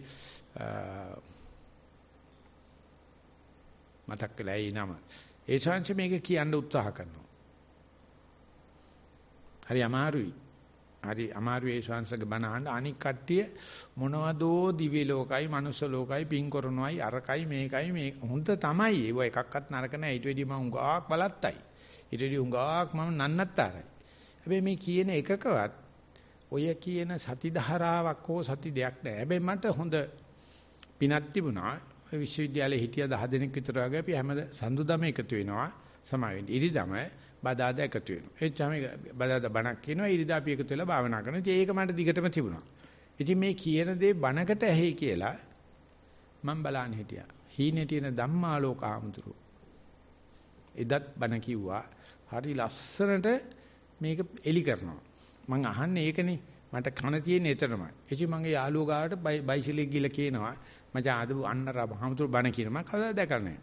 මතක් වෙලා ඒ නම. ඒ ශාංශ මේක කියන්න උත්සාහ කරනවා. හරි අමාරුයි. හරි අමාරු ඒ ශාංශක බණ අහන්න අනික් කට්ටිය මොනවදෝ දිවි ලෝකයි, මනුස්ස ලෝකයි, පින් කරනවායි, අරකයි, මේකයි මේ හොඳ තමයි. ඒව එකක්වත් නරක නැහැ. ඊට වෙඩි මම උඟාක් බලත්තයි. ඊට වෙඩි උඟාක් මම නන්නත්තරයි. හැබැයි මේ කියන එකකවත් ඔය කියන සති ධාරාවක් හෝ සති දෙයක් නෑ. හැබැයි මට හොඳ පිනක් තිබුණා. විශ්වවිද්‍යාලේ හිටිය 10 දෙනෙක් විතර වගේ අපි හැම සඳුදම එකතු වෙනවා. සමාවෙන්න. ඉරිදම බදාදා එකතු වෙනවා. ඒ තමයි බදාදා බණක් කියනවා. ඉරිදා අපි එකතු වෙලා භාවනා කරනවා. ඉතින් ඒක මට දිගටම තිබුණා. ඉතින් මේ කියන දේ බණකට ඇහි කියලා මම බලන්න හිටියා. හීනේ තියෙන ධම්මාලෝක ආමතුරු. එදත් බණ කිව්වා. හරි ලස්සනට මේක එලි කරනවා. මං අහන්නේ ඒකනේ. මට කන තියෙන්නේ එතරම්යි. එචි මගේ යාළුව ගාවට බයිසිකලෙක් ගිහලා කියනවා මචං අද අන්නර හමුතුරු බණ කියන මම කවදා දැකලා නැහැ.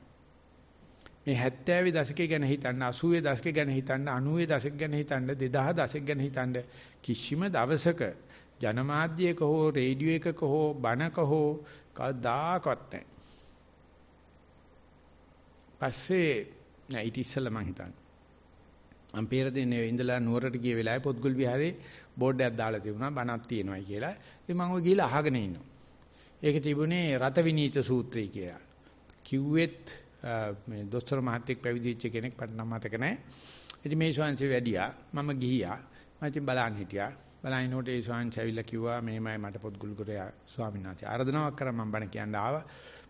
මේ 70 දශකයේ ගැන හිතන්න 80 දශකයේ ගැන හිතන්න 90 දශක ගැන හිතන්න 2000 දශක ගැන හිතන්න කිසිම දවසක ජනමාධ්‍යයක හෝ රේඩියෝ එකක හෝ බණක හෝ කවදාකවත් නැහැ. පස්සේ නෑ ඊට ඉස්සෙල්ලා මං හිතන්නේ මම පෙර දිනේ ඉඳලා නුවරට ගිය වෙලාවේ පොත්ගුල් විහාරේ බෝඩ් එකක් දාලා තිබුණා බණක් තියෙනවායි කියලා. ඉතින් මම ඔය ගිහලා අහගෙන ඉන්නවා. ඒක තිබුණේ රතවිනීත සූත්‍රය කියලා. කිව්වෙත් මේ දොස්තර මහත්තයෙක් පැවිදිච්ච කෙනෙක් පට නම් මතක නැහැ. ඉතින් මේ ශාන්සිය වැඩියා. මම ගිහියා. මම ඉතින් බලන් හිටියා. බලනකොට ඒ ස්වාමීන් ඇවිල්ලා කිව්වා මෙහෙමයි මට පොත්ගුල්ගුරයා ස්වාමීන් වහන්සේ ආරාධනාවක් කරා මම බණ කියන්න ආවා.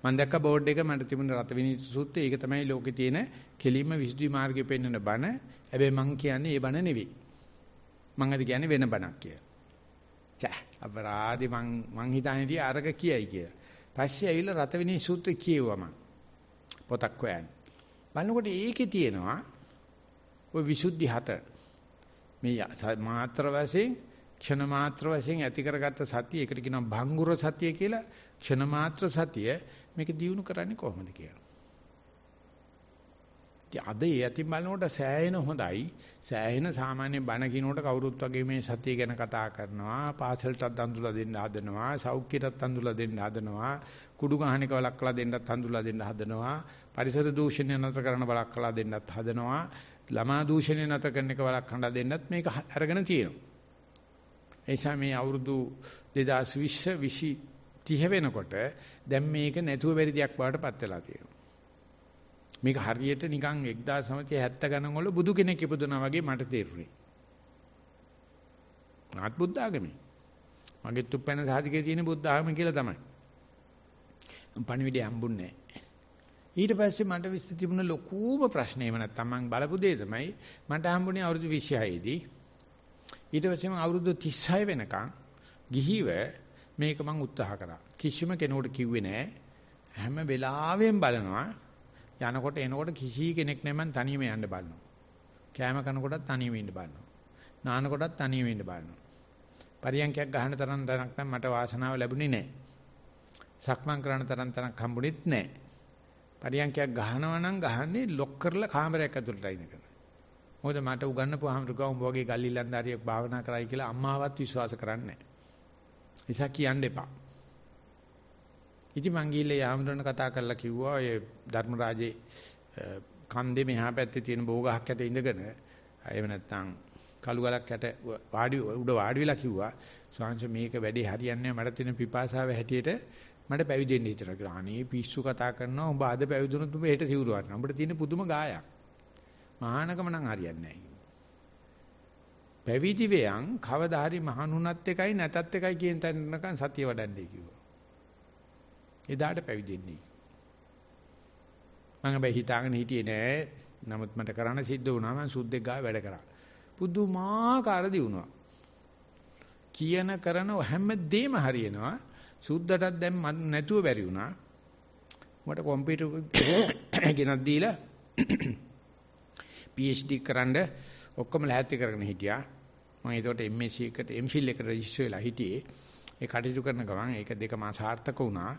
මම දැක්ක බෝඩ් එක මට තිබුණ රතවිනිසු සූත්‍රය. ඒක තමයි ලෝකේ තියෙන කෙලින්ම විසුද්ධි මාර්ගයේ පෙන්වන බණ. හැබැයි මම කියන්නේ ඒ බණ නෙවෙයි. මම අද කියන්නේ වෙන බණක් කියලා. චා අපරාදි මං මං හිතන්නේ තිය අරක කියයි කියලා. පස්සේ ඇවිල්ලා රතවිනිසු සූත්‍රය කියුවා මං. පොතක් හොයන්නේ. බලනකොට ඒකේ තියෙනවා ওই විසුද්ධි හත. මේ මාත්‍ර වශයෙන් ක්ෂණ මාත්‍ර වශයෙන් ඇති කරගත්ත සතිය ඒකට කියනවා භංගුර සතිය කියලා ක්ෂණ මාත්‍ර සතිය මේක දියුණු කරන්නේ කොහොමද කියලා. අද ඒ ඇති බලනකොට සෑහෙන හොඳයි සෑහෙන සාමාන්‍ය බණ කිනකොට කවුරුත් වගේ මේ සතිය ගැන කතා කරනවා පාසලටත් අඳුලා දෙන්න හදනවා සෞඛ්‍යයටත් අඳුලා දෙන්න හදනවා කුඩු ගහණක වළක්වලා දෙන්නත් අඳුලා දෙන්න හදනවා පරිසර දූෂණය නතර කරන වළක්වලා දෙන්නත් හදනවා ළමා දූෂණය නතර කරන එක වළක්වලා දෙන්නත් මේක අරගෙන තියෙනවා නිසා මේ අවුරුදු 2020 20 30 වෙනකොට දැන් මේක නැතුව බැරි දෙයක් බවට පත් වෙලා තියෙනවා. මේක හරියට නිකන් 1970 ගණන් වල බුදු කෙනෙක් ඉපදුනා වගේ මට තේරුනේ. නාත් බුද්ධ ආගමේ. මගේ තුප්පැන සාධකයේ තියෙන බුද්ධ ආගම කියලා තමයි. පණිවිඩය හම්බුන්නේ නැහැ. ඊට පස්සේ මට විශ්ති තිබුණ ලොකුම ප්‍රශ්නේ එව නැත්නම් මම බලපු දේ තමයි මට හම්බුනේ අවුරුදු 26 දී ඊට පස්සේ මම අවුරුදු 36 වෙනකන් ගිහිව මේක මම උත්සාහ කරා. කිසිම කෙනෙකුට කිව්වේ නෑ. හැම වෙලාවෙම බලනවා. යනකොට එනකොට කිසි කෙනෙක් නෑ මම තනියම යන්න බලනවා. කෑම කනකොටත් තනියම ඉන්න බලනවා. නානකොටත් තනියම ඉන්න බලනවා. පරියන්කයක් ගහන තරම් තනක් නම් මට වාසනාව ලැබුණේ නෑ. සක්මන් කරන තරම් තනක් හම්බුනේත් නෑ. පරියන්කයක් ගහනවා නම් ගහන්නේ ලොක් කරලා කාමරයක් ඇතුළට අයින කරන. මොකද මට උගන්නපු ආමෘගා උඹ වගේ ගල්ලිලන්දාරියක් භාවනා කරයි කියලා අම්මාවත් විශ්වාස කරන්නේ නැහැ. නිසා කියන්න එපා. ඉතින් මං ගිහිල්ලා යාමරණ කතා කරලා කිව්වා ඔය ධර්මරාජේ කන්දේ මෙහා පැත්තේ තියෙන බෝගහක් යට ඉඳගෙන එහෙම නැත්නම් කළු ගලක් යට වාඩි උඩ වාඩි වෙලා කිව්වා ස්වාංශ මේක වැඩේ හරියන්නේ මට තියෙන පිපාසාව හැටියට මට පැවිදෙන්න හිතනවා කියලා. අනේ පිස්සු කතා කරනවා උඹ අද පැවිදුණොත් උඹ හෙට සිවුරු වටනවා. උඹට තියෙන පුදුම ගායක්. මහානකම නම් හරියන්නේ නැහැ. පැවිදි වෙයන් කවදා හරි මහණුණත් එකයි නැතත් එකයි කියන තැනකන් සතිය වඩන්නේ කිව්වා. එදාට පැවිදෙන්නේ. මම හැබැයි හිතාගෙන හිටියේ නෑ. නමුත් මට කරන්න සිද්ධ වුණා මම සුද්දෙක් ගාව වැඩ කරා. පුදුමාකාර දිනුවා. කියන කරන හැම දෙම හරියනවා. සුද්දටත් දැන් නැතුව බැරි වුණා. මට කම්පියුටර් (coughs) ගෙනත් දීලා PhD කරන්න ඔක්කොම ලැහැත්ති කරගෙන හිටියා. මම ඒකට MSc එකට MPhil එකට රෙජිස්ටර් වෙලා හිටියේ. ඒ කටයුතු කරන ගමන් ඒක දෙක මාස සාර්ථක වුණා.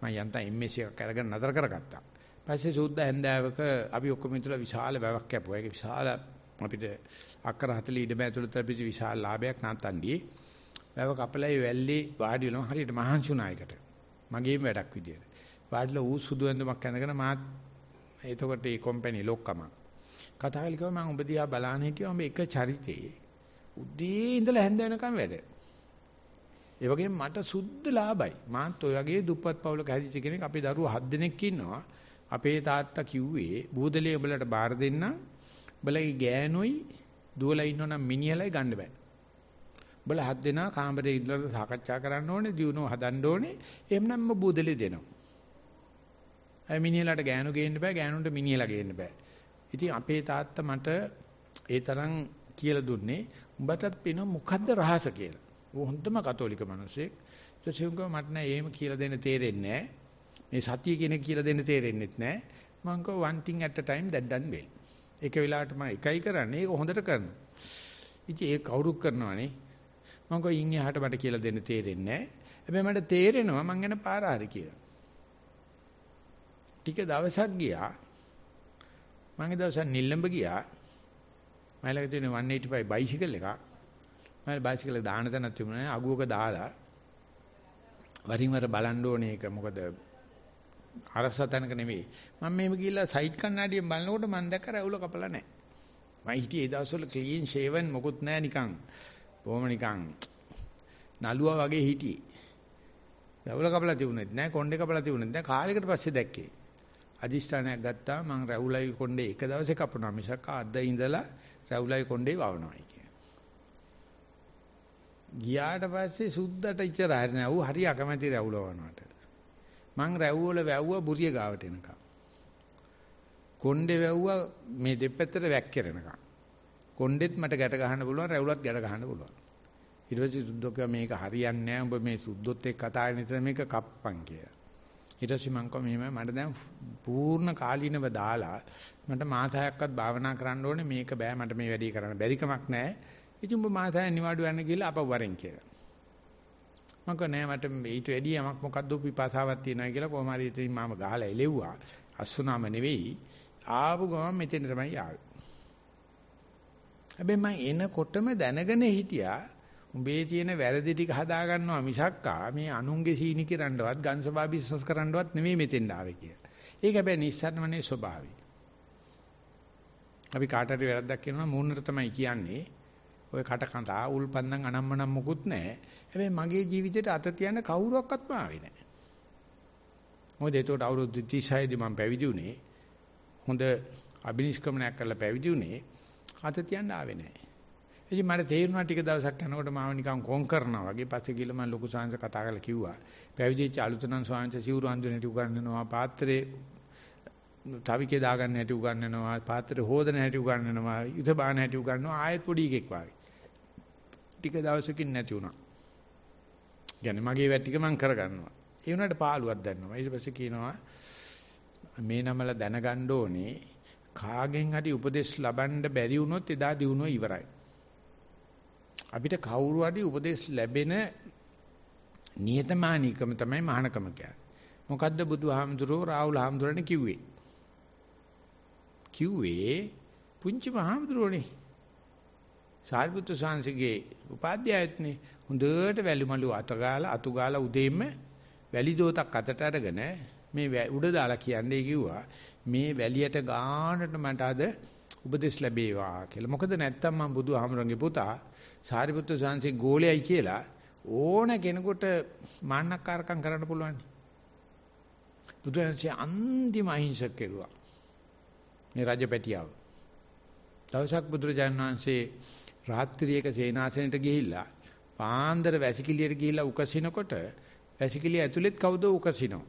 මම යන්තම් MSc එකක් අරගෙන නතර කරගත්තා. පස්සේ සුද්දා හැන්දෑවක අපි ඔක්කොම ඉතලා විශාල වැවක් කැපුවා. ඒක විශාල අපිට අක්කර 40 ඉඩම ඇතුළත අපිට විශාල ලාභයක් නාත්තන්ඩියේ. වැව කපලා ඒ වැල්ලේ වාඩි වෙනවා හරියට මහන්සි වුණා ඒකට. මගේම වැඩක් විදියට. වාඩිලා ඌ සුදු ඇඳුමක් අඳගෙන මාත් එතකොට මේ කම්පැනි ලොක්කම කතා කරලා කිව්වා මම ඔබ දිහා බලන හිටියා ඔබ එක චරිතයේ උදේ ඉඳලා හැන්ද වෙනකම් වැඩ. ඒ වගේම මට සුද්ධ ලාභයි. මාත් ඔය වගේ දුප්පත් පවුලක හැදිච්ච කෙනෙක් අපේ දරුවෝ හත් දෙනෙක් ඉන්නවා. අපේ තාත්තා කිව්වේ බූදලේ ඔබලට බාර දෙන්න. ඔබලගේ ගෑනුයි දුවලා ඉන්නවනම් මිනිහලයි ගන්න බෑ. ඔබලා හත් දෙනා කාමරේ ඉඳලා සාකච්ඡා කරන්න ඕනේ, දිනුව හදන්න ඕනේ. එහෙමනම් බූදලේ දෙනවා. අය මිනිහලට ගෑනු ගේන්න බෑ, ගෑනුන්ට මිනිහලා ගේන්න බෑ. ඉතින් අපේ තාත්තා මට ඒ තරම් කියලා දුන්නේ උඹටත් පේන මොකද්ද රහස කියලා. ඌ හොඳම කතෝලික මිනිසෙක්. ඊට සිංගව මට නෑ එහෙම කියලා දෙන්න තේරෙන්නේ මේ සතිය කියන කියලා දෙන්න තේරෙන්නෙත් නෑ. මං කෝ one thing at a time that done well. ඒක වෙලාවට මම එකයි කරන්නේ ඒක හොඳට කරනවා. ඉතින් ඒ කවුරුත් කරනවනේ. මං කෝ ඉන් එහාට මට කියලා දෙන්න තේරෙන්නේ නෑ. හැබැයි මට තේරෙනවා මං යන පාර හරි කියලා. ටික දවසක් ගියා මම ඒ දවසක් නිල්ලඹ ගියා. මම ළඟ තියෙන 185 බයිසිකල් එකක්. මම බයිසිකල් දාන තැනක් තිබුණා නේ අගුවක දාලා වරින් වර බලන්න ඕනේ ඒක මොකද අරසතනක නෙමෙයි මම මේව ගිහිල්ලා සයිඩ් කණ්ණාඩියෙන් බලනකොට මම දැක්ක රැවුල කපලා නැහැ මම හිටියේ ඒ දවස්වල ක්ලීන් ෂේවන් මොකුත් නැහැ නිකන් බොහොම නිකන් නළුවා වගේ හිටියේ රැවුල කපලා තිබුණෙත් නැහැ කොණ්ඩේ කපලා තිබුණෙත් නැහැ කාලයකට පස්සේ දැක්කේ අදිෂ්ඨානයක් ගත්තා මං රැවුලයි කොණ්ඩේ එක දවසේ කපනවා මිසක් අද ඉඳලා රැවුලයි කොණ්ඩේ වවනවායි කියන. ගියාට පස්සේ සුද්දට ඉතර හරි නෑ ඌ හරි අකමැති රැවුල වනවාට. මං රැවුවල වැව්වා බුරිය ගාවට එනකම්. කොණ්ඩේ වැව්වා මේ දෙපැත්තට වැක්කිරෙනකම්. කොණ්ඩෙත් මට ගැට ගහන්න පුළුවන් රැවුලත් ගැට ගහන්න පුළුවන්. ඊට පස්සේ සුද්දෝ මේක හරියන්නේ නෑ උඹ මේ සුද්දොත් එක්ක කතා කරන විතර මේක කප්පන් කියලා. ඊට පස්සේ මං කිව්වා මෙහෙමයි මට දැන් පූර්ණ කාලීනව දාලා මට මාස හයක්වත් භාවනා කරන්න ඕනේ මේක බෑ මට මේ වැඩේ කරන්න බැරි කමක් නැහැ. ඉතින් උඹ මාස හය නිවාඩු යන්න කියලා අපව වරෙන් කියලා. මං කිව්වා නෑ මට ඊට වැඩි යමක් මොකද්ද පිපාසාවක් තියෙනවා කියලා කොහොම හරි ඉතින් මම ගහලා එලෙව්වා. අස්සුනාම නෙවෙයි. ආපු ගමන් මෙතෙන් තමයි ආවේ. හැබැයි මම එනකොටම දැනගෙන හිටියා උඹේ තියෙන වැරදි ටික හදා ගන්නවා මිසක්කා මේ අනුන්ගේ සීනි කිරන්නවත් ගන්සබා බිස්නස් කරන්නවත් නෙමෙයි මෙතෙන් ආවේ කියලා. ඒක හැබැයි නිස්සාරණමනේ ස්වභාවය. අපි කාට හරි වැරද්දක් කරනවා මූණට තමයි කියන්නේ. ඔය කට කතා උල්පන්දම් අනම්මනම් මොකුත් නැහැ. හැබැයි මගේ ජීවිතේට අත තියන්න කවුරුවක්වත් මාවේ නැහැ. මොකද ඒකට අවුරුදු 36 දී මම පැවිදි වුණේ. හොඳ අබිනිෂ්ක්‍මණයක් කරලා පැවිදි වුණේ. අත තියන්න ආවේ නැහැ. ඉතින් මට තේරුණා ටික දවසක් යනකොට මාව නිකන් කොන් කරනවා වගේ. පස්සේ ගිහලා මම ලොකු සාංශ කතා කරලා කිව්වා. පැවිදිච්ච අලුතනම් සාංශ සිවුරු අඳිනට උගන්වනවා, පාත්‍රේ තවිකේ දාගන්න හැටි උගන්වනවා, පාත්‍රේ හොදන හැටි උගන්වනවා, යුද බාන හැටි උගන්වනවා. ආයෙත් පොඩි එකෙක් වගේ. ටික දවසකින් නැති වුණා. يعني මගේ වැඩ ටික මම කරගන්නවා. ඒ වුණාට පාළුවක් දැනනවා. ඊට පස්සේ කියනවා මේ නමල දැනගන්න ඕනේ කාගෙන් හරි උපදෙස් ලබන්න බැරි වුණොත් එදා දිනුව ඉවරයි. අපිට කවුරු හරි උපදේශ ලැබෙන නියතමානීකම තමයි මහානකම කියන්නේ. මොකද්ද බුදුහාමුදුරෝ රාහුල හාමුදුරනේ කිව්වේ? කිව්වේ පුංචි මහාමුදුරෝනේ. සාරිපුත්‍ර සාංශගේ උපාධ්‍යායත්නේ හොඳට වැලිමලු අතගාලා අතුගාලා උදේම වැලි දෝතක් අතට අරගෙන මේ උඩ දාලා කියන්නේ කිව්වා මේ වැලියට ගානට මට අද උපදෙස් ලැබේවා කියලා. මොකද නැත්තම් මම බුදුහාමරගේ පුතා සාරිපුත්‍ර සාංශේ ගෝලෙයි කියලා ඕන කෙනෙකුට මාන්නක්කාරකම් කරන්න පුළුවන්. බුදුහන්සේ අන්තිම අහිංසක කෙරුවා. මේ රජපැටියාව. දවසක් බුදුරජාණන් වහන්සේ රාත්‍රියක සේනාසනෙට ගිහිල්ලා පාන්දර වැසිකිළියට ගිහිල්ලා උකසිනකොට වැසිකිළිය ඇතුළෙත් කවුද උකසිනව.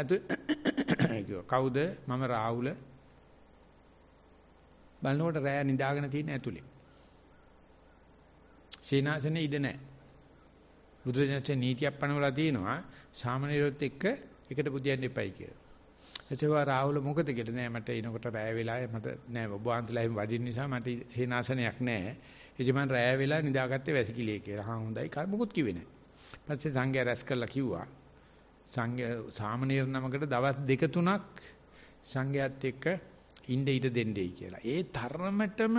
ඇතු (coughs) කවුද මම රාහුල බලනකොට රෑ නිදාගෙන තියෙන ඇතුලේ සීනාසනේ ඉඩ නැහැ බුදුරජාණන්සේ නීතියක් පනවලා තිනවා සාමණේරොත් එක්ක එකට බුදියන්න එපයි කියලා එතකොට රාහුල මොකද කියලා නෑ මට එනකොට රෑ වෙලාවේ මට නෑ ඔබ වහන්සලා එහෙම වඩින්න නිසා මට සීනාසනයක් නෑ එදි මම රෑ වෙලා නිදාගත්තේ වැසිකිළියේ කියලා හා හොඳයි කල් මොකුත් කිව්වේ නෑ පස්සේ සංඝයා රැස් කරලා කිව්වා සංඝ සාමණේර නමකට දවස් දෙක තුනක් සංඝයාත් එක්ක ඉඳ ඉඳ දෙන්නේ කියලා. ඒ තරමටම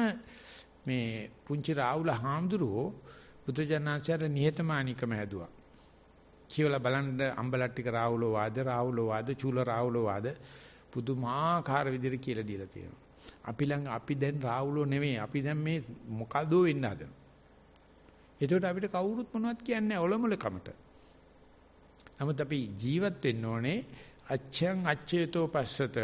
මේ පුංචි රාහුල හාමුදුරුවෝ බුදුජානනාචාර නිහතමානිකම හැදුවා. කියවලා බලන්න අම්බලට්ටික රාහුලෝ වාද රාහුලෝ වාද චූල රාහුලෝ වාද පුදුමාකාර විදිහට කියලා දීලා තියෙනවා. අපි ළඟ අපි දැන් රාහුලෝ නෙමෙයි අපි දැන් මේ මොකදෝ වෙන්න හදනවා. එතකොට අපිට කවුරුත් මොනවත් කියන්නේ නැහැ ඔලොමල කමට. නමුත් අපි ජීවත් වෙන්න ඕනේ අච්ඡං අච්ඡේතෝ පස්සත.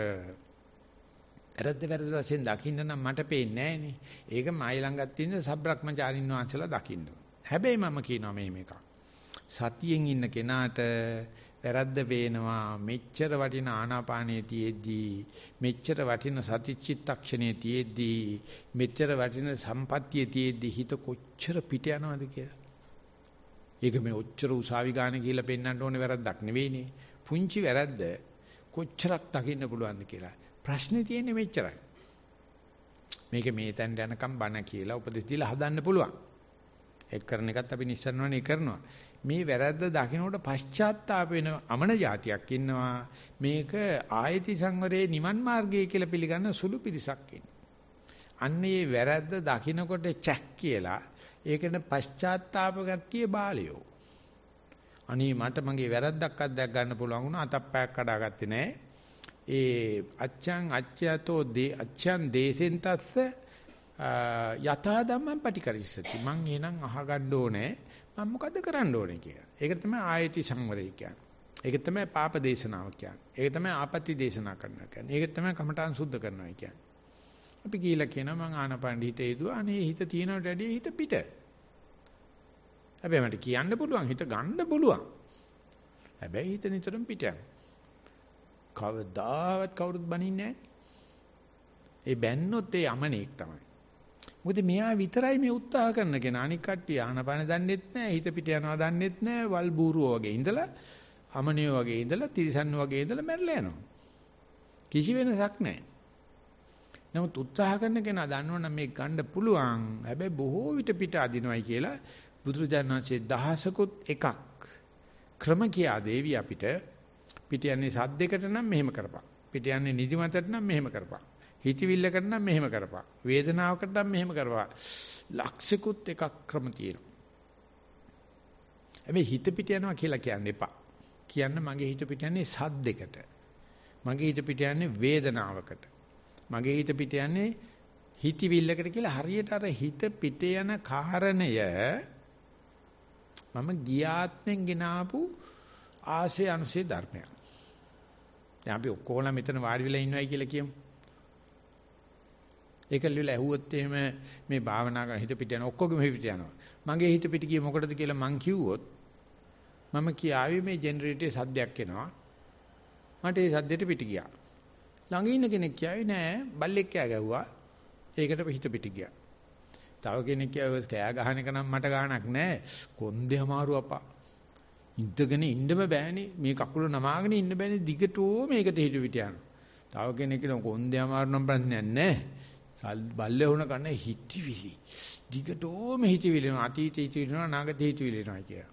වැරද්ද වැරද්ද වශයෙන් දකින්න නම් මට පේන්නේ නෑනේ. ඒක මායි ළඟත් තියෙන සබ්‍රක්‍මචාරින් වහන්සලා දකින්න. හැබැයි මම කියනවා මේ මේක. සතියෙන් ඉන්න කෙනාට වැරද්ද වේනවා මෙච්චර වටින ආනාපානයේ තියේදී මෙච්චර වටින සතිචිත්තක්ෂණයේ තියේදී මෙච්චර වටින සම්පත්තියේ තියේදී හිත කොච්චර පිට යනවද කියලා ඒක මේ ඔච්චර උසාවි ගාන කියලා පෙන්වන්න ඕනේ වැරද්දක් නෙවෙයිනේ. පුංචි වැරද්ද කොච්චරක් දකින්න පුළුවන්ද කියලා. ප්‍රශ්නේ තියෙන්නේ මෙච්චරයි. මේක මේ තැනට යනකම් බණ කියලා උපදෙස් දීලා හදන්න පුළුවන්. ඒක කරන එකත් අපි නිස්සරණවනේ කරනවා. මේ වැරද්ද දකින්නට පශ්චාත්තාප වෙන අමන જાතියක් ඉන්නවා. මේක ආයති සංවරයේ නිවන් මාර්ගය කියලා පිළිගන්න සුළු පිරිසක් ඉන්නවා. අන්නේ වැරද්ද දකින්නකොට චැක් කියලා ඒකෙන් පශ්චාත්තාප ගතිය බාලයෝ. අනේ මට මගේ වැරද්දක් අද්දක් ගන්න පුළුවන් වුණා අතප්පයක් කඩාගත්තේ නෑ. ඒ අච්ඡං අච්ඡයතෝ දේ අච්ඡං දේසෙන් තස්ස යථා ධම්මං පටිකරිස්සති. මං එනං අහගන්න ඕනේ මම මොකද කරන්න ඕනේ කියලා. ඒක තමයි ආයති සංවරය කියන්නේ. ඒක තමයි පාප දේශනාව කියන්නේ. ඒක තමයි ආපත්‍ති දේශනා කරනවා කියන්නේ. ඒක තමයි කමඨාන් සුද්ධ කරනවා කියන්නේ. අපි කියලා කියනවා මං ආනපාන හිතේ දුවා අනේ හිත තියනට වැඩිය හිත පිට. හැබැයි මට කියන්න පුළුවන් හිත ගන්න පුළුවන්. හැබැයි හිත නිතරම පිට යනවා. කවදාවත් කවුරුත් බනින්නේ ඒ බැන්නොත් ඒ යමනෙක් තමයි. මොකද මෙයා විතරයි මේ උත්සාහ කරන කෙනා. අනික කට්ටිය ආනපාන දන්නෙත් නැහැ, හිත පිට යනවා දන්නෙත් නැහැ, වල් බූරුවෝ වගේ ඉඳලා, අමනියෝ වගේ ඉඳලා, තිරිසන් වගේ ඉඳලා මැරලා යනවා. කිසි වෙනසක් නැහැ. නමුත් උත්සාහ කරන කෙනා දන්නවනම් මේ ගන්න පුළුවන්. හැබැයි බොහෝ විට පිට අදිනවයි කියලා බුදුරජාණන්සේ දහසකුත් එකක් ක්‍රම කියා දේවි අපිට පිට යන්නේ සද්දයකට නම් මෙහෙම කරපන්. පිට යන්නේ නිදිමතට නම් මෙහෙම කරපන්. හිතවිල්ලකට නම් මෙහෙම කරපන්. වේදනාවකට නම් මෙහෙම කරපන්. ලක්ෂිකුත් එකක් ක්‍රම තියෙනවා. හැබැයි හිත පිට යනවා කියලා කියන්න එපා. කියන්න මගේ හිත පිට යන්නේ සද්දයකට. මගේ හිත පිට යන්නේ වේදනාවකට. මගේ හිත පිට යන්නේ හිතවිල්ලකට කියලා හරියට අර හිත පිට යන කාරණය මම ගියාත්මෙන් ගෙනාපු ආසේ අනුසේ ධර්මයක්. දැන් අපි ඔක්කොම මෙතන වාඩි වෙලා ඉන්නවයි කියලා කියමු. ඒකල්ලිල ඇහුවොත් එහෙම මේ භාවනා කරන හිත පිට යන ඔක්කොගෙම හිත යනවා. මගේ හිත පිට ගියේ මොකටද කියලා මං කිව්වොත් මම කියාවේ මේ ජෙනරේටරේ සද්දයක් එනවා. මට ඒ සද්දෙට පිට ගියා. ළඟ ඉන්න කෙනෙක් කියාවේ නෑ බල්ලෙක් කෑ ගැව්වා. ඒකට හිත පිටි ගියා. තව කෙනෙක් කියාවේ කෑ ගහන එක නම් මට ගාණක් නෑ. කොන්දේ අමාරු අපා. ඉඳගෙන ඉන්නම බෑනේ. මේ කකුල නමාගෙන ඉන්න බෑනේ. දිගටෝ මේකට හිත පිට තව කෙනෙක් කියනවා කොන්දේ අමාරු නම් ප්‍රශ්නයක් නෑ. බල්ලේ වුණ කන හිතවිලි. දිගටෝම හිතවිලි වෙනවා. අතීත හිතවිලි වෙනවා, අනාගත හිතවිලි වෙනවා කියලා.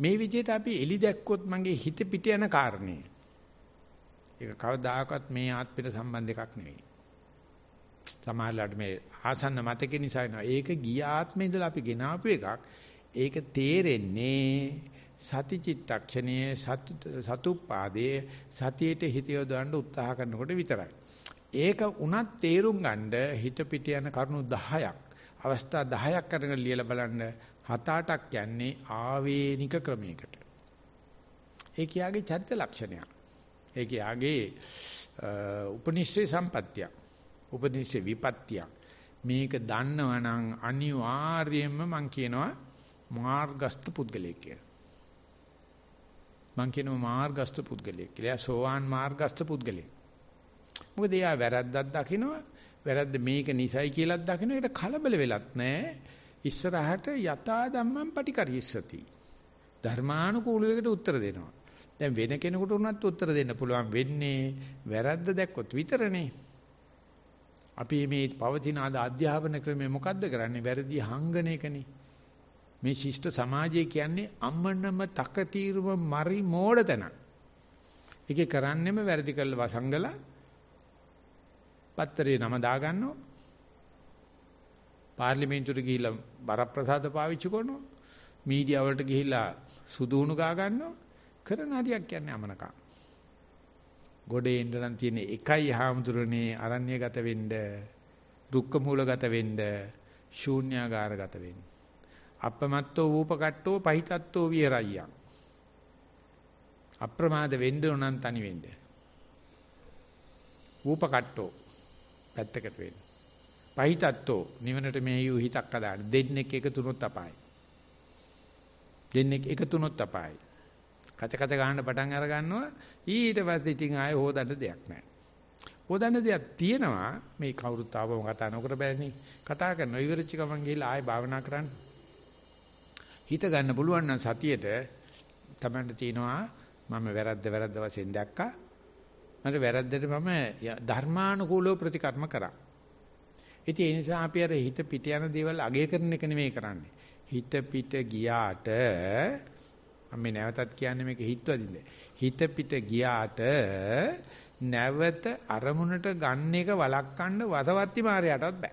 මේ විදිහට අපි එලි දැක්කොත් මගේ හිත පිට යන කාරණේ. ඒක කවදාකවත් මේ ආත්මෙට සම්බන්ධ එකක් නෙවෙයි. සමහරවිට මේ ආසන්න මතක නිසා වෙනවා. ඒක ගිය ආත්මේ ඉඳලා අපි ගෙනාපු එකක්. ඒක තේරෙන්නේ සතිචිත්තක්ෂණයේ සතුප්පාදයේ සතියේට හිත යොදවන්න උත්සාහ කරනකොට විතරයි. ඒක උනත් තේරුම් ගන්න හිත පිට යන කරුණු 10ක් අවස්ථා 10ක් කරගෙන ලියලා බලන්න හත අටක් යන්නේ ආවේනික ක්‍රමයකට. ඒ කියාගේ චරිත ලක්ෂණයක්. ඒක යාගේ උපනිෂේ සම්පත්තියක්. උපනිෂේ විපත්තියක්. මේක දන්නවා නම් අනිවාර්යයෙන්ම මම කියනවා මාර්ගස්ත පුද්ගලයෙක් කියලා. මම කියනවා මාර්ගස්ත පුද්ගලයෙක් කියලා. සෝවාන් මාර්ගස්ත පුද්ගලයෙක්. මොකද එයා වැරද්දක් දකිනවා. වැරද්ද මේක නිසයි කියලා දකිනවා. ඒකට කලබල වෙලත් නැහැ. ඉස්සරහට යථා ධම්මං පටිකරිස්සති. ධර්මානුකූලවයකට උත්තර දෙනවා. දැන් වෙන කෙනෙකුට උනත් උත්තර දෙන්න පුළුවන් වෙන්නේ වැරද්ද දැක්කොත් විතරනේ. අපි මේ පවතින අද අධ්‍යාපන ක්‍රමය මොකද්ද කරන්නේ? වැරදි හංගන එකනේ. මේ ශිෂ්ට සමාජය කියන්නේ අමනම තකතිරුම මරි මෝඩ තැනක්. ඒකේ කරන්නෙම වැරදි කරලා වසංගලා පත්තරේ නම දාගන්නවා. පාර්ලිමේන්තුවට ගිහිල්ලා වරප්‍රසාද පාවිච්චි කරනවා. මීඩියා වලට ගිහිල්ලා සුදු උණු ගා ගන්නවා. කරන හරියක් කියන්නේ අමනකම්. ගොඩේ ඉන්න නම් තියෙන එකයි හාමුදුරනේ අරණ්‍යගත වෙන්න, දුක්ඛ මූලගත වෙන්න, ශූන්‍යාගාරගත වෙන්න. අපමත්තෝ වූපකට්ටෝ පහිතත්තෝ විරයයන්. අප්‍රමාද වෙන්න උනන් තනි වෙන්න. වූපකට්ටෝ පැත්තකට වෙන්න. පහිතත්තෝ නිවනට මේ යූ හිතක් අදාන දෙන්නෙක් එකතුනොත් අපායි. දෙන්නෙක් එකතුනොත් අපායි. කච කච ගහන්න පටන් අර ගන්නවා ඊට පස්සේ ඉතින් ආයේ හොදන්න දෙයක් නැහැ. හොදන්න දෙයක් තියෙනවා මේ කවුරුත් ආවම කතා නොකර බෑනේ. කතා කරන ඉවරච්ච ගමන් ගිහලා ආයේ භාවනා කරන්න. හිත ගන්න පුළුවන් නම් සතියට තමන්ට තියෙනවා මම වැරද්ද වැරද්ද වශයෙන් දැක්කා. මට වැරද්දට මම ධර්මානුකූලව ප්‍රතිකර්ම කරා. ඉතින් ඒ නිසා අපි අර හිත පිට යන දේවල් අගය කරන එක නෙමෙයි කරන්නේ. හිත පිට ගියාට මම මේ නැවතත් කියන්නේ මේක හිතවදින්ද හිත පිට ගියාට නැවත අරමුණට ගන්න එක වළක්වන්න වසවත්ති මාරයටවත් බෑ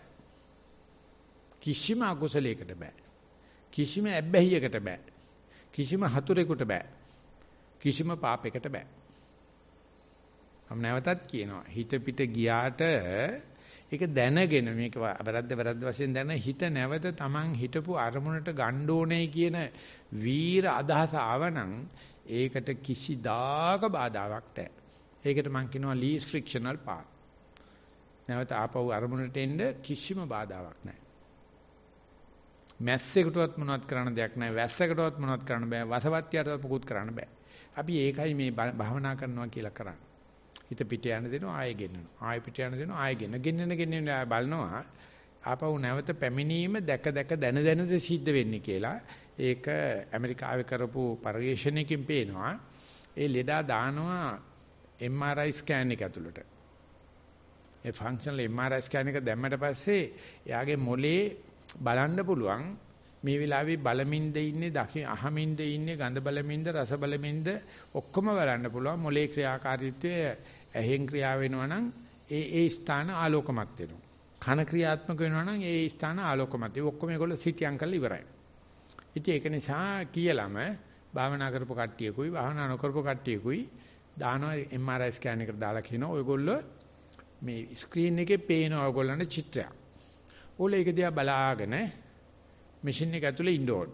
කිසිම අකුසලයකට බෑ කිසිම ඇබ්බැහියකට බෑ කිසිම හතුරෙකුට බෑ කිසිම පාපයකට බෑ මම නැවතත් කියනවා හිත පිට ගියාට ඒක දැනගෙන මේක වැරද්ද වැරද්ද වශයෙන් දැන හිත නැවත Taman හිටපු අරමුණට ගන්න ඕනේ කියන වීර අදහස ආවනම් ඒකට කිසිදාක බාධාවක් නැහැ. ඒකට මම කියනවා least frictional path. නැවත ආපහු අරමුණට එන්න කිසිම බාධාවක් නැහැ. මැස්සෙකුටවත් මොනවත් කරන්න දෙයක් නැහැ. වැස්සකටවත් මොනවත් කරන්න බෑ. වසවත්තියටවත් මොකුත් කරන්න බෑ. අපි ඒකයි මේ භවනා කරනවා කියලා කරන්නේ. හිත පිට යන දෙනවා ආයෙ ගෙන්නනවා ආයෙ පිට යන දෙනවා ආයෙ ගෙන්න ගෙන්නන ගෙන්නන බලනවා ආපහු නැවත පැමිණීම දැක දැක දැන දැනද සිද්ධ වෙන්නේ කියලා ඒක ඇමරිකාවේ කරපු පරිශ්‍රණයකින් පේනවා ඒ ලෙඩා දානවා MRI ස්කෑන් එක ඇතුළට ඒ ෆන්ක්ෂනල් MRI ස්කෑන් එක දැම්මට පස්සේ එයාගේ මොලේ බලන්න පුළුවන් මේ වෙලාවේ බලමින්ද ඉන්නේ, දකින් අහමින්ද ඉන්නේ, ගඳ බලමින්ද, රස බලමින්ද ඔක්කොම බලන්න පුළුවන්. මොලේ ක්‍රියාකාරීත්වය ඇහෙන් ක්‍රියා වෙනවා ඒ ඒ ස්ථාන ආලෝකමත් වෙනවා. කන ක්‍රියාත්මක වෙනවා ඒ ස්ථාන ආලෝකමත්. ඒ ඔක්කොම ඒගොල්ලෝ සිතියම් කරලා ඉවරයි. ඉතින් ඒක නිසා කියලාම භාවනා කරපු කට්ටියකුයි භාවනා නොකරපු කට්ටියකුයි දානවා MRI ස්කෑන් එකට දාලා කියනවා ඔයගොල්ලෝ මේ ස්ක්‍රීන් එකේ පේන ඔයගොල්ලන්ට චිත්‍රයක්. ඕල ඒක දිහා බලාගෙන මැෂින් එක ඇතුලේ ඉන්න ඕන.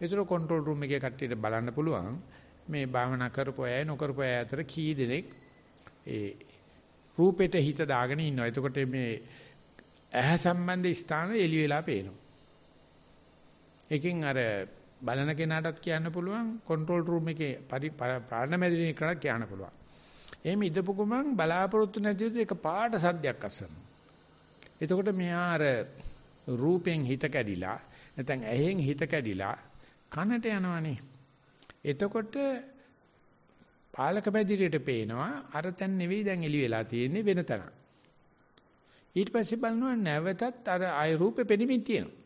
ඒතර කන්ට්‍රෝල් රූම් එකේ කට්ටියට බලන්න පුළුවන් මේ භාවනා කරපු අය නොකරපු අය අතර කී දෙනෙක් ඒ රූපෙට හිත දාගෙන ඉන්නවා. එතකොට මේ ඇහැ සම්බන්ධ ස්ථාන එළි වෙලා පේනවා. එකකින් අර බලන කෙනාටත් කියන්න පුළුවන් කන්ට්‍රෝල් රූම් එකේ ප්‍රාණ මැදිරිය කරලා කියන්න පුළුවන්. එහෙම ඉඳපු ගමන් බලාපොරොත්තු නැති විදිහට එක පාට සද්දයක් අසනවා. එතකොට මෙයා අර රූපෙන් හිත කැඩිලා නැත්නම් ඇහෙන් හිත කැඩිලා කනට යනවනේ. එතකොට පාලක පැදිරියට පේනවා අර තැන් නෙවෙයි දැන් එළි වෙලා තියෙන්නේ වෙන තැනක්. ඊට පස්සේ බලනවා නැවතත් අර ආය රූපෙ පෙනෙමින් තියෙනවා.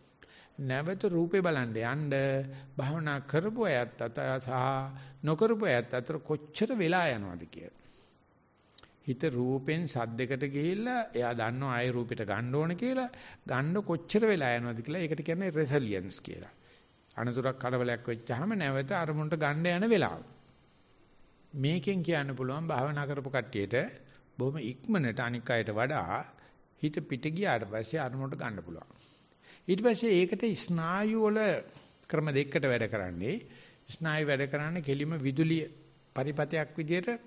නැවත රූපේ බලන්න යන්න භවනා කරපු අයත් අත සහ නොකරපු අයත් අතර කොච්චර වෙලා යනවද කියලා. හිත රූපෙන් සද්දයකට ගිහිල්ලා එයා දන්නවා ආයෙ රූපෙට ගන්න ඕන කියලා ගන්න කොච්චර වෙලා යනවද කියලා ඒකට කියන්නේ රෙසිලියන්ස් කියලා. අනතුරක් කඩවලයක් වෙච්චාම නැවත අරමුණට ගන්න යන වෙලාව. මේකෙන් කියන්න පුළුවන් භාවනා කරපු කට්ටියට බොහොම ඉක්මනට අනික් අයට වඩා හිත පිට ගියාට පස්සේ අරමුණට ගන්න පුළුවන්. ඊට පස්සේ ඒකට ස්නායු වල ක්‍රම දෙකකට වැඩ කරන්නේ ස්නායු වැඩ කරන්නේ කෙලිම විදුලිය පරිපතයක් විදිහට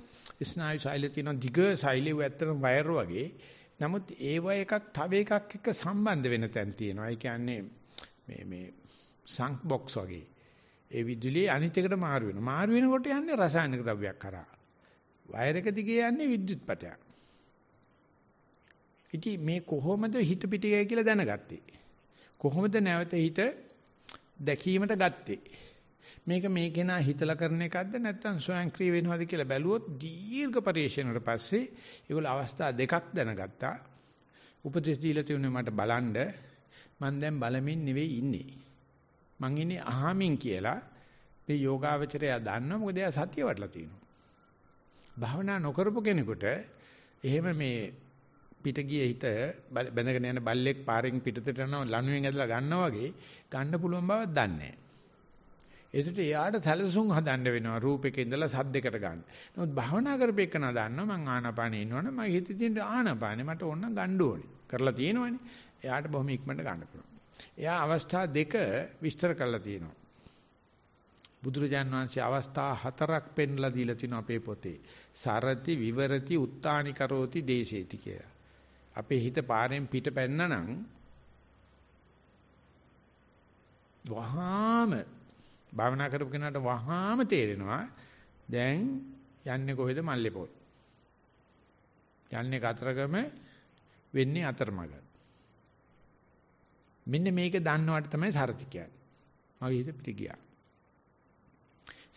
ස්නායු ශෛල තියෙන දිග ශෛලියු ඇත්තටම වයර් වගේ. නමුත් ඒව එකක් තව එකක් එක්ක සම්බන්ධ වෙන තැන් තියෙනවා. ඒ කියන්නේ මේ මේ සංක් බොක්ස් වගේ. ඒ විදුලිය අනිත් එකට මාරු වෙනවා. මාරු වෙනකොට යන්නේ රසායනික ද්‍රව්‍යයක් කරා. වයර් එක දිගේ යන්නේ විද්‍යුත් පටයක්. ඉතින් මේ කොහොමද හිත පිටිකය කියලා දැනගත්තේ? කොහොමද නැවත හිත දැකීමට ගත්තේ? මේක මේ කෙනා හිතලා කරන එකක්ද නැත්නම් ස්වයංක්‍රීය වෙනවද කියලා බැලුවොත් දීර්ඝ පරිශීලනයට පස්සේ ඒගොල්ල අවස්ථා දෙකක් දැනගත්තා. උපදෙස් දීලා තියුණේ මට බලන්න මම දැන් බලමින් නෙවෙයි ඉන්නේ. මං ඉන්නේ අහමින් කියලා මේ යෝගාවචරය දන්නවා මොකද එයා සතිය වඩලා තියෙනවා. භාවනා නොකරපු කෙනෙකුට එහෙම මේ පිට ගිය හිත බැඳගෙන යන බල්ලෙක් පාරෙන් පිටතට යනවා ලණුවෙන් ඇදලා ගන්නවා වගේ ගන්න පුළුවන් බව දන්නේ නැහැ. ඒකට එයාට සැලසුම් හදන්න වෙනවා රූපෙක ඉඳලා සද්දෙකට ගන්න. නමුත් භවනා කරපේකන දන්නවා මං ආනාපානෙ ඉන්නවනේ මගේ හිතේ තියෙන ආනාපානෙ මට ඕන ගන්න ඕනේ. කරලා තියෙනවනේ. එයාට බොහොම ඉක්මනට ගන්න පුළුවන්. එයා අවස්ථා දෙක විස්තර කරලා තියෙනවා. බුදුරජාන් වහන්සේ අවස්ථා හතරක් පෙන්ලා දීලා තිනවා අපේ පොතේ. සරති විවරති උත්තානි කරෝති දේශේති කියලා. අපේ හිත පාරෙන් පිට පැන්නනම් වහාම භාවනා කරපු කෙනාට වහාම තේරෙනවා දැන් යන්නේ කොහෙද මල්ලේ පොල්. යන්නේ කතරගම වෙන්නේ අතරමඟ. මෙන්න මේක දන්නවට තමයි සරති කියන්නේ. මගේ හිත පිට ගියා.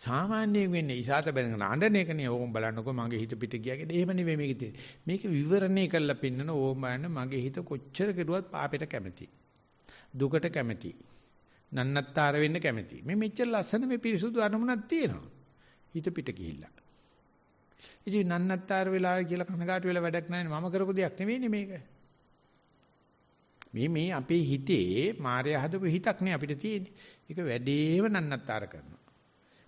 සාමාන්‍යයෙන් වෙන්නේ ඉසాత බැඳගෙන අඬන එකනේ ඕම් බලන්නකෝ මගේ හිත පිට ගියා කියලා. එහෙම නෙවෙයි මේක තියෙන්නේ. මේක විවරණය කරලා පෙන්නන ඕම් බලන්න මගේ හිත කොච්චර කෙරුවත් පාපයට කැමති. දුකට කැමති. නන්නත්තර වෙන්න කැමති. මේ මෙච්චර ලස්සන මේ පිරිසුදු අරමුණක් තියෙනවා. හිත පිට ගිහිල්ලා. ඉතින් නන්නත්තර වෙලා කියලා කනගාටු වෙලා වැඩක් නැහැ මම කරපු දෙයක් නෙවෙයිනේ මේක. මේ මේ අපේ හිතේ මායя හදපු හිතක් නේ අපිට තියෙන්නේ. ඒක වැඩේම නන්නත්තර කරනවා.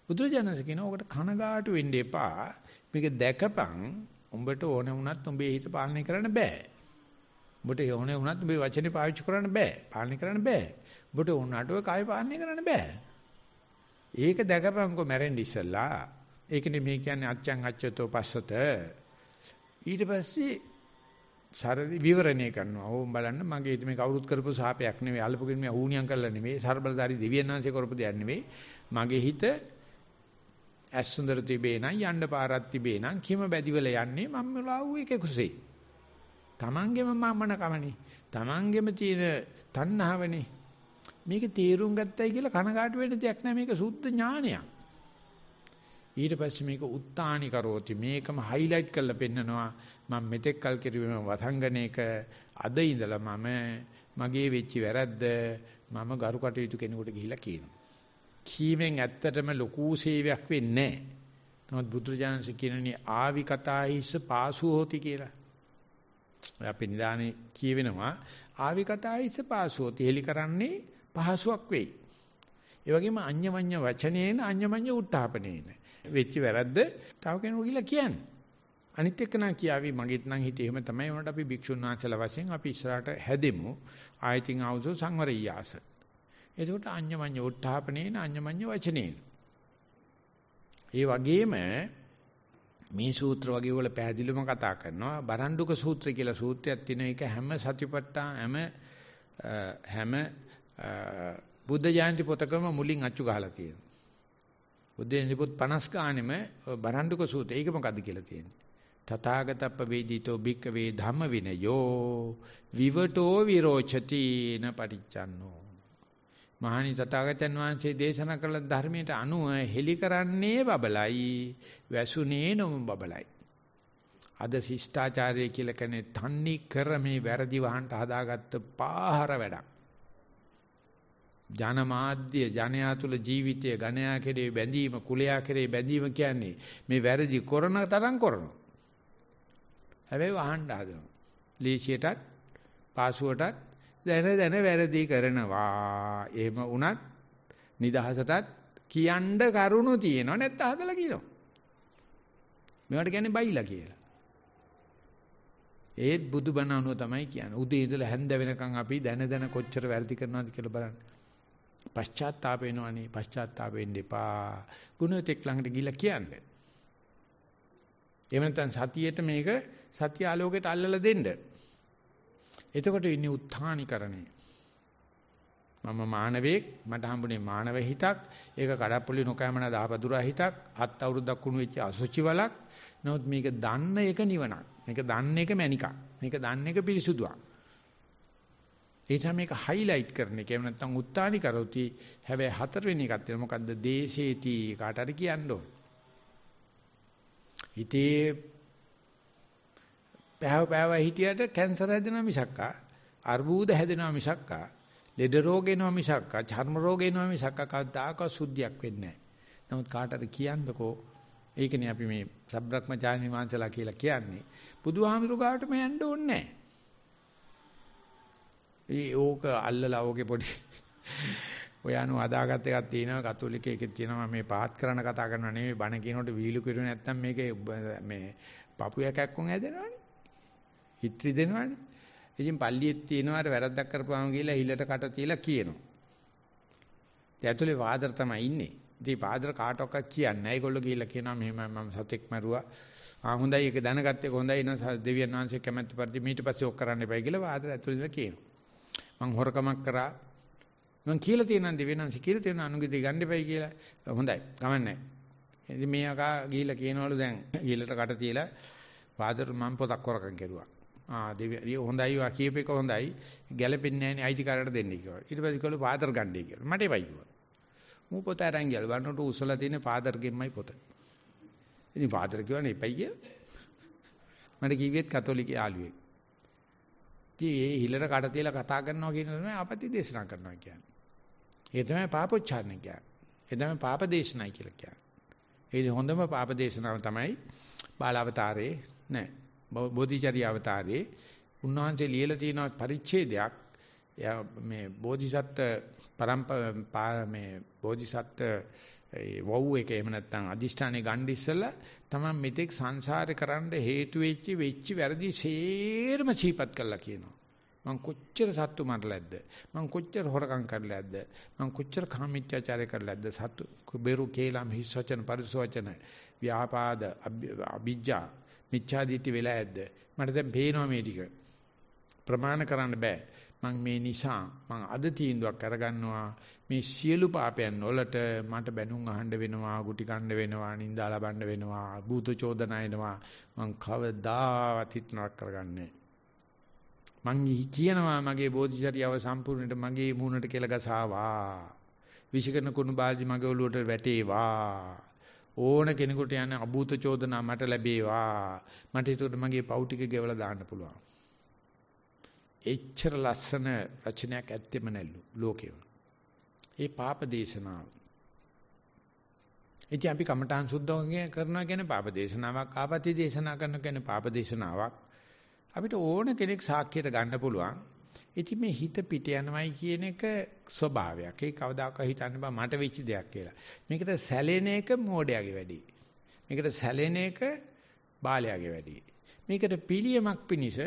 බුදුරජාණන්සේ කියන ඔකට කනගාටු වෙන්න එපා. මේක දැකපන් උඹට ඕන වුණත් උඹේ හිත පාලනය කරන්න බෑ. උඹට ඕන වුණත් උඹේ වචනේ පාවිච්චි කරන්න බෑ. පාලනය කරන්න බෑ. ඔබට උනාට ඔය කය පාලනය කරන්න බෑ. ඒක දැකපන්කෝ මැරෙන්න ඉස්සලා. ඒකනේ මේ කියන්නේ අච්චං අච්චතෝ පස්සත. ඊට පස්සේ සරදි විවරණය කරනවා. ඕම් බලන්න මගේ මේ කවුරුත් කරපු සාපයක් නෙවෙයි. අල්ලපගෙන මේ ඌණියම් කරලා නෙවෙයි. ਸਰබලදාරි දෙවියන් වහන්සේ කරපු දෙයක් නෙවෙයි. මගේ හිත ඇස් සුන්දර තිබේ නම් යන්න පාරක් තිබේ නම් කිම බැදිවල යන්නේ මම මුලා වූ එක කුසේ. තමන්ගේම මමන කමනේ. තමන්ගේම තියෙන තණ්හාවනේ. මේක තේරුම් ගත්තයි කියලා කනගාටු වෙන්න දෙයක් නැහැ මේක සුද්ධ ඥානයක්. ඊට පස්සේ මේක උත්තානි කරෝති මේකම හයිලයිට් කරලා පෙන්නනවා මම මෙතෙක් කල් කිරුවේ වසංගනේක අද ඉඳලා මම මගේ වෙච්ච වැරද්ද මම ගරු කටයුතු කෙනෙකුට ගිහිලා කියනවා කීමෙන් ඇත්තටම ලොකු සේවයක් වෙන්නේ නැහැ නමුත් බුදුරජාණන්සේ කියනනේ ආවි කතායිස පාසු හෝති කියලා අපි නිදානේ කියවෙනවා ආවි කතායිස පාසු හෝති හෙලි කරන්නේ පහසුවක් වෙයි. ඒ වගේම අඤ්ඤමඤ්ඤ වචනේන අඤ්ඤමඤ්ඤ උත්ථාපනේන වෙච්ච වැරද්ද තව කෙනෙකුට කියලා කියන්නේ. අනිත් එක නම් කියාවි මගෙත් නම් හිතේ එහෙම තමයි වුණාට අපි භික්ෂුන් වහන්සේලා වශයෙන් අපි ඉස්සරහට හැදෙමු ආයතින් ආවුසෝ සංවරයයාස එතකොට අඤ්ඤමඤ්ඤ උත්ථාපනේන අඤ්ඤමඤ්ඤ වචනේන ඒ වගේම මේ සූත්‍ර වගේ වල පැහැදිලිවම කතා කරනවා බරණ්ඩුක සූත්‍රය කියලා සූත්‍රයක් තියෙන එක හැම සතිපට්ඨා හැම හැම බුද්ධ ජයන්ති පොතකම මුලින් අච්චු ගහලා තියෙනවා. බුද්ධ ජයන්ති පොත් 50 ගානෙම බරණ්ඩුක සූත්‍රය. ඒක මොකද්ද කියලා තියෙන්නේ. තථාගතප්ප වේදිතෝ භික්කවේ ධම්ම විනයෝ විවටෝ විරෝචති න පටිච්චන්නෝ. මහණි තථාගතයන් වහන්සේ දේශනා කළ ධර්මයට අනුව හෙලි කරන්නේ බබලයි වැසුනේ නොම බබලයි. අද ශිෂ්ටාචාරය කියලා කියන්නේ තන්නේ කර මේ වැරදි වහන්න හදාගත්ත පාහර වැඩක්. ජනමාධ්‍ය ජනයා තුල ජීවිතය ගණයා කෙරේ බැඳීම කුලයා කෙරේ බැඳීම කියන්නේ මේ වැරදි කරන තරම් කරනවා. හැබැයි වහන්න හදනවා. ලීෂියටත් පාසුවටත් දැන දැන වැරදි කරනවා. එහෙම වුණත් නිදහසටත් කියන්න කරුණු තියෙනවා නැත්නම් හදලා කියනවා. මේවට කියන්නේ බයිලා කියලා. ඒත් බුදුබණ අනුව තමයි කියන්නේ. උදේ ඉඳලා හැන්ද වෙනකන් අපි දැන දැන කොච්චර වැරදි කරනවද කියලා බලන්න. පශ්චාත්තාප වෙනවනේ පශ්චාත්තාප වෙන්න එපා. ගුණවතෙක් ළඟට ගිහිල්ලා කියන්නේ. එහෙම නැත්නම් සතියේට මේක සත්‍ය ආලෝකයට අල්ලලා දෙන්න. එතකොට ඉන්නේ උත්හානිකරණය. මම මානවෙක් මට හම්බුනේ මානව හිතක් ඒක කඩප්පුලි නොකෑමන දහපදුරා හිතක් අත් අවුරුද්දක් කුණු වෙච්ච අසුචි වලක් නමුත් මේක දන්න එක නිවනක් මේක දන්න එක මැනිකක් මේක දන්න එක පිරිසුදුවක් ඒ නිසා මේක highlight කරන එක. එහෙම නැත්නම් උත්තානි කරොති. හැබැයි හතරවෙනි එකක් තියෙනවා. මොකද්ද? දේශේති කාට හරි කියන්න ඕන. හිතේ පැව පැව හිටියට කැන්සර් හැදෙනවා මිසක්කා අර්බුද හැදෙනවා මිසක්කා ලෙඩ රෝග එනවා මිසක්කා චර්ම රෝග එනවා මිසක්කා කවදාක සුද්ධියක් වෙන්නේ නැහැ. නමුත් කාට හරි කියන්නකෝ ඒකනේ අපි මේ සබ්‍රක්‍මචාරිනී වංශලා කියලා කියන්නේ. බුදුහාමුදුරුවෝ ගාවට මේ යන්න ඕනේ නැහැ. ඒ ඕක අල්ලලා ඕකේ පොඩි (laughs) ඔය අනු අදාගත් එකක් තියෙනවා කතෝලික එකේ තියෙනවා මේ පහත් කරන කතා කරන නෙමෙයි බණ කියනකොට වීලු කිරුවේ නැත්තම් මේකේ මේ papuya කැක්කුම් හැදෙනවනේ හිත්‍රි දෙනවනේ ඉතින් පල්ලියෙත් තියෙනවා වැරද්දක් කරපුවාම කියලා හිලට කට තියලා කියනවා ඒ ඇතුලේ වාදර තමයි ඉන්නේ ඉතින් පාදර කාටවත් කියන්නේ නැහැ ඒගොල්ලෝ ගිහිල්ලා කියනවා මෙහෙම මම සතෙක් මරුවා ආ හොඳයි ඒක දැනගත්තේ හොඳයි නේද දෙවියන් වහන්සේ කැමැත්ත පරිදි ඊට පස්සේ ඔක් කරන්න එපයි කියලා වාදර ඇතුලේ කියනවා මං හොරකමක් කරා මං කියලා තියෙනවා දෙවියන්න්සි කියලා තියෙනවා අනුගිතී ගන්න එපයි කියලා. හොඳයි. කමන්නේ. ඉතින් මේ අකා ගිහිල්ලා කියනවලු දැන් ගිහිල්ලට කට තියලා පාදර මං පොතක් හොරකම් කෙරුවා. ආ දෙවිය හොඳයි වා කියපේක හොඳයි. ගැළපෙන්නේ නැහැ නේ අයිතිකාරයට දෙන්නේ කියලා. ඊට පස්සේ කළු පාදර ගන්නයි කියලා. මට එපයි කිව්වා. මූ පොත අරන් ගියලු. වන්නට උසලා තියෙන පාදර ගෙම්මයි පොත. ඉතින් පාදර කියවනේ එපයි කියලා. මට කිව්වෙත් කතෝලික යාළුවෙක්. ඉතින් ඒ හිලට කඩ තියලා කතා කරනවා කියන තමයි ආපති දේශනා කරනවා කියන්නේ. ඒ තමයි පාපොච්චාරණ කියන්නේ. ඒ තමයි පාප දේශනායි කියලා කියන්නේ. ඒ හොඳම පාප දේශනාව තමයි බාලාවතාරේ නෑ. බෝධිචර්ය අවතාරේ උන්වහන්සේ ලියලා තියෙන පරිච්ඡේදයක් එයා මේ බෝධිසත්ත්ව පරම්ප මේ බෝධිසත්ත්ව ඒ වව් එක එහෙම නැත්නම් අදිෂ්ඨානේ ගන්න ඉස්සලා තමයි මෙතෙක් සංසාරේ කරන්න හේතු වෙච්ච වෙච්ච වැරදි සේරම සීපත් කළා කියනවා. මං කොච්චර සත්තු මරලාද? මං කොච්චර හොරකම් කරලාද? මං කොච්චර කාමීත්‍යාචාරය කරලාද? සත්තු බෙරු කේලම් හිස් වචන පරිස වචන ව්‍යාපාද අ비ජ්ජා මිච්ඡාදිත්‍ය වෙලා ඇද්ද? මට දැන් පේනවා මේ ටික. ප්‍රමාණ කරන්න බෑ. මං මේ නිසා මං අද තීන්දුවක් අරගන්නවා මේ සියලු පාපයන් වලට මට බැනුම් අහන්න වෙනවා, ගුටි කන්න වෙනවා, නිඳා ලබන්න වෙනවා, භූත චෝදනායනවා. මං කවදාවත් හිත නරක කරගන්නේ මං කියනවා මගේ බෝධිචර්යාව සම්පූර්ණයට මගේ මූණට කියලා ගසාවා. විෂකරණ කුණු බාල්දි මගේ ඔළුවට වැටේවා. ඕන කෙනෙකුට යන අභූත චෝදනා මට ලැබේවා. මට ඒකට මගේ පව් ටික ගෙවලා දාන්න පුළුවන්. එච්චර ලස්සන රචනයක් ඇත්තෙම නැල්ලු ලෝකේ. ඒ පාප දේශනාව. ඉතින් අපි කමඨාන් සුද්ධෝගය කරනවා කියන්නේ පාප දේශනාවක්, ආපති දේශනා කරනවා කියන්නේ පාප දේශනාවක්. අපිට ඕන කෙනෙක් සාක්ෂියට ගන්න පුළුවන්. ඉතින් මේ හිත පිට යනවයි කියන එක ස්වභාවයක්. ඒක කවදාකවත් හිතන්න බෑ මට වෙච්ච දෙයක් කියලා. මේකට සැලෙන එක මෝඩයාගේ වැඩි. මේකට සැලෙන එක බාලයාගේ වැඩි. මේකට පිළියමක් පිනිස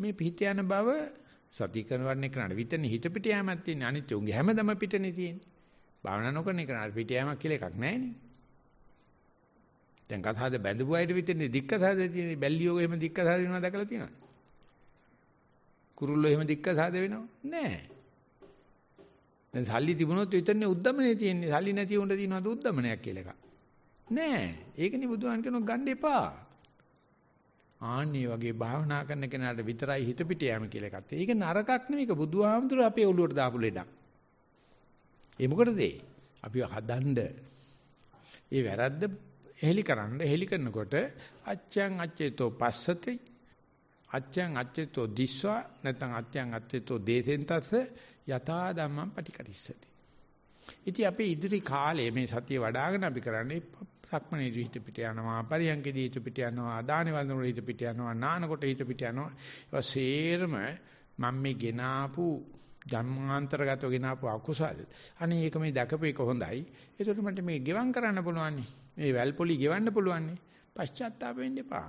මේ පිට යන බව සතිය කරන එකට විතනේ හිත පිට යෑමක් තියෙන අනිත් උන්ගේ හැමදම පිටනේ තියෙන්නේ. භාවනා නොකරන එකට පිට යෑමක් කියලා එකක් නැහැනේ. දැන් කතාවද බැඳපු අයට විතරනේ දික්කසාද තියෙන්නේ. බැල්ලියෝ එහෙම දික්කසාද වෙනවා දැකලා තියෙනවද? කුරුල්ලෝ එහෙම දික්කසාද වෙනව? නැහැ. දැන් සල්ලි තිබුණොත් විතරනේ උද්දමනේ තියෙන්නේ. සල්ලි නැති උන්ට තියෙනවද උද්දමනයක් කියලා එකක්? නැහැ. ඒකනේ බුදුහාන් කියනවා ගන්න එපා. ආන්නේ වගේ භාවනා කරන කෙනාට විතරයි හිත පිට යෑම කියලා එකක් තියෙනවා. ඒක නරකක් නෙවෙයි. ඒක බුදුහාමුදුර අපේ ඔළුවට දාපු ලෙඩක්. ඒ මොකටද ඒ? අපි හදන්න. ඒ වැරද්ද එහෙලි කරන්න. එහෙලි කරනකොට අච්ඡං අච්චේතෝ පස්සති. අච්ඡං අච්චේතෝ දිස්වා නැත්නම් අච්ඡං අච්චේතෝ දේසෙන් තස්ස යථා ධම්මං පටිකරිස්සති. ඉතින් අපේ ඉදිරි කාලයේ මේ සතිය වඩ아가න අපි කරන්නේ සක්මණේදී හිත පිට යනවා, පරියංගේදී හිත පිට යනවා, ආදානේ වන්දන හිත පිට යනවා, නානකොට හිත පිට යනවා. ඒවා සේරම මම මේ ගෙනාපු ජන්මාන්තරගතව ගෙනාපු අකුසල්. අනේ ඒක මේ දැකපේක හොඳයි. ඒකට මට මේ ගෙවම් කරන්න පුළුවන්. මේ වැල්පොලි ගෙවන්න පුළුවන්. පශ්චාත්තාප වෙන්න එපා.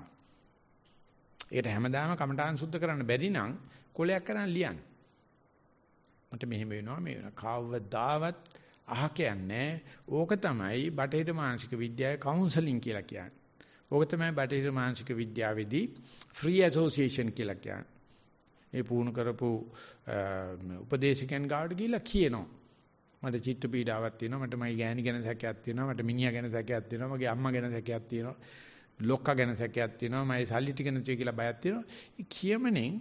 ඒකට හැමදාම කමඨාන් සුද්ධ කරන්න බැරි නම් කොලයක් කරන් ලියන්න. මට මෙහෙම වෙනවා මේ වෙනවා. කවදාවත් අහකයක් නැහැ. ඕක තමයි බටහිර මානසික විද්‍යාවේ කවුන්සලින් කියලා කියන්නේ. ඕක තමයි බටහිර මානසික විද්‍යාවේදී ෆ්‍රී ඇසෝෂියේෂන් කියලා කියන්නේ. ඒ පුහුණු කරපු උපදේශකයන් ගාවට ගිහිල්ලා කියනවා. මට චිත්ත පීඩාවක් තියෙනවා මට මගේ ගෑණි ගැන සැකයක් තියෙනවා මට මිනිහා ගැන සැකයක් තියෙනවා මගේ අම්මා ගැන සැකයක් තියෙනවා ලොක්කා ගැන සැකයක් තියෙනවා මගේ සල්ලි ටික නැති කියලා බයක් තියෙනවා කියමනෙන්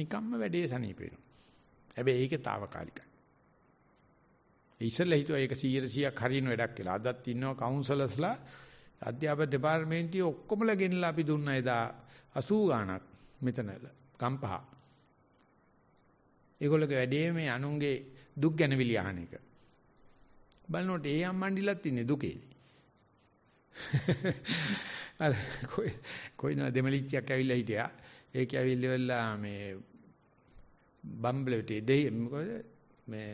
නිකම්ම වැඩේ සනීප වෙනවා හැබැයි ඒකේ తాවකාලිකයි ඉස්සෙල්ලා හිතුවා ඒක 100%ක් හරියන වැඩක් කියලා. අදත් ඉන්නවා කවුන්සලර්ස්ලා අධ්‍යාපන දෙපාර්තමේන්තුවේ ඔක්කොමලා ගෙනලා අපි දුන්නා එදා 80 ගාණක් මෙතනල ගම්පහ. ඒගොල්ලෝගේ වැඩේ මේ අනුන්ගේ දුක් ගැනවිලි අහන එක. බලනකොට ඒ අම්මන්ඩිලත් ඉන්නේ දුකේ. (laughs) අර කොයි කොයි නා දෙමලිච්චයක් ඇවිල්ලා හිටියා. ඒක ඇවිල්ලා මේ බම්බලට දෙයි මොකද මේ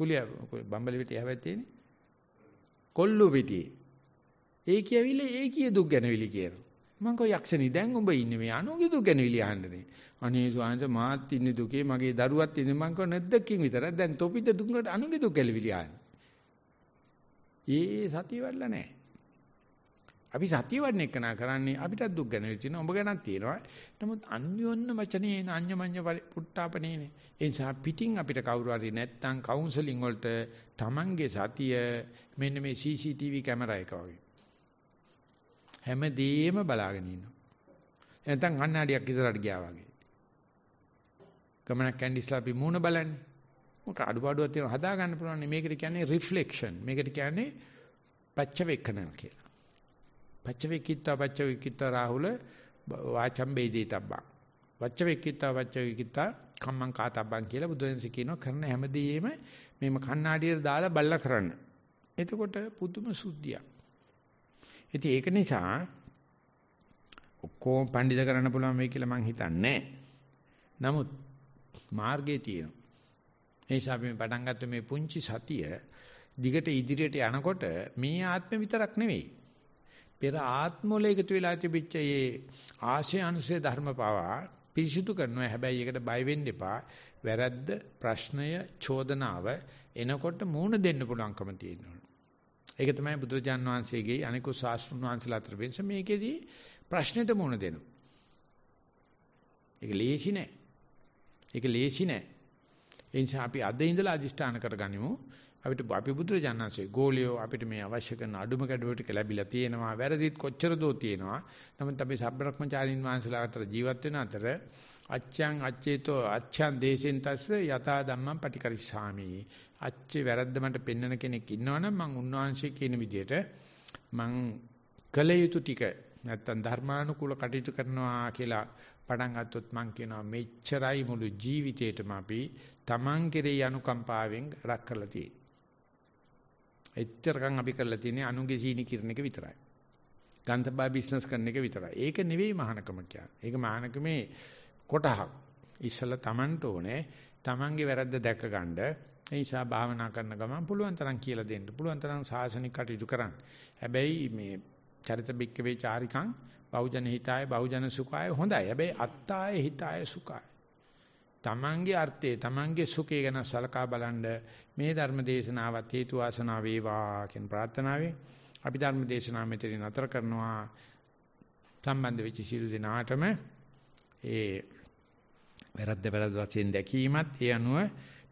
කුලිය බම්බලි පිටිය හැබැයි තියෙන්නේ කොල්ලු පිටියේ. ඒ කියවිල ඒ කිය දුක් ගැනවිලි කියනවා. මං කෝ යක්ෂණි දැන් උඹ ඉන්නේ මේ අනුගේ දුක ගැනවිලි අහන්නේ. අනේ ස්වාමීන් වහන්සේ මාත් ඉන්නේ දුකේ මගේ දරුවත් ඉන්නේ මං කෝ නැද්දකින් විතරක් දැන් තොපිට දුකට අනුගේ දුක ගැනවිලි අහන්නේ. ඒ සතිය වඩලා නැහැ. අපි සතිය වඩන එක නා කරන්නේ අපිටත් දුක් ගැනවිලා තියෙනවා ඔබ ගැනත් තියෙනවා. නමුත් අන්‍යොන්‍ය වචනේ අඤ්ඤමඤ්ඤ පුට්ටාපනේනේ. ඒ නිසා පිටින් අපිට කවුරු හරි නැත්තම් කවුන්සලින් වලට Tamange සතිය මෙන්න මේ CCTV කැමරා එක වගේ. හැමදේම බලාගෙන ඉන්නවා. නැත්තම් කණ්ණාඩියක් ඉස්සරහට ගියා වගේ. ගමනක් ඇන්ඩිස්ලා අපි මූණ බලන්නේ. මොකක් අඩුපාඩුවක් තියෙනවා හදා ගන්න පුළුවන් මේකට කියන්නේ රිෆ්ලෙක්ෂන්. මේකට කියන්නේ පච්චවේක්ෂණ කියලා. පච්චවේකිත්තා පච්චවේකිත්තා රාහුල වාචම් බේදීතබ්බා. වච්චවේකිත්තා වච්චවේකිත්තා කම්මං කාතබ්බං කියලා බුදුන්සේ කියනවා කරන හැමදේම මේම කණ්ණාඩියට දාලා බල්ලා කරන්න. එතකොට පුදුම සුද්ධියක්. ඉතින් ඒක නිසා ඔක්කොම පඬිද කරන්න පුළුවන් වෙයි කියලා මං හිතන්නේ නමුත් මාර්ගයේ තියෙනවා. ඒ නිසා අපි පටන් ගත්ත මේ පුංචි සතිය දිගට ඉදිරියට යනකොට මේ ආත්මෙ විතරක් නෙවෙයි පෙර ආත්මවල එකතු වෙලා තිබිච්ච මේ ආශය අනුසය ධර්ම පවා පිරිසුදු කරනවා. හැබැයි ඒකට බය වෙන්න එපා. වැරද්ද, ප්‍රශ්නය, චෝදනාව එනකොට මූණ දෙන්න පුළුවන්කම තියෙනවා. ඒක තමයි බුදුරජාන් වහන්සේගේ අනිකුත් ශාස්ත්‍රුන් වහන්සේලා අතර වෙනස. මේකෙදී ප්‍රශ්නෙට මූණ දෙනවා. ඒක ලේසි නෑ. ඒක ලේසි නෑ. ඒ නිසා අපි අද ඉඳලා අදිෂ්ඨාන කරගනිමු. අපිට අපි බුදුරජාණන්සේ ගෝලියෝ අපිට මේ අවශ්‍ය කරන අඩුම කැඩුව ටික ලැබිලා තියෙනවා වැරදිත් කොච්චර දෝ තියෙනවා නමුත් අපි සබ්‍රක්‍මචාරින් වහන්සලා අතර ජීවත් වෙන අතර අච්ඡං අච්චේතෝ අච්ඡං දේශෙන් තස්ස යථා ධම්මං පටිකරිස්සාමි අච්චේ වැරද්ද මට පෙන්වන කෙනෙක් ඉන්නවනම් මං උන්වහන්සේ කියන විදිහට මං කල යුතු ටික නැත්තම් ධර්මානුකූල කටයුතු කරනවා කියලා පටන් ගත්තොත් මං කියනවා මෙච්චරයි මුළු ජීවිතේටම අපි Taman කෙරෙහි අනුකම්පාවෙන් රැක් කරලා තියෙන්නේ එච්චරකම් අපි කරලා තියෙන්නේ අනුගේ සීනි කිරණ එක විතරයි. ගන්තබා බිස්නස් කරන එක විතරයි. ඒක නෙවෙයි මහානකම කියන්නේ. ඒක මහානකමේ කොටහක්. ඉස්සලා Tamanට ඕනේ Tamanගේ වැරද්ද දැක ගන්න. ඒ නිසා භාවනා කරන ගමන් පුළුවන් තරම් කියලා දෙන්න. පුළුවන් තරම් සාසනික කටයුතු කරන්න. හැබැයි මේ චරිත බික්කවේ චාරිකං බහුජන හිතාය බහුජන සුඛාය හොඳයි. හැබැයි අත්තාය හිතාය සුඛාය. තමන්ගේ අර්ථය තමන්ගේ සුඛය ගැන සලකා බලන්න මේ ධර්ම දේශනාවත් හේතු වාසනා වේවා කියන ප්‍රාර්ථනාවෙන් අපි ධර්ම දේශනාව මෙතනින් නතර කරනවා සම්බන්ධ වෙච්ච සියලු දෙනාටම ඒ වැරද්ද වැරද්ද වශයෙන් දැකීමත් ඒ අනුව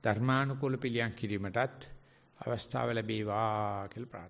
ධර්මානුකූල පිළියම් කිරීමටත් අවස්ථාව ලැබේවා කියලා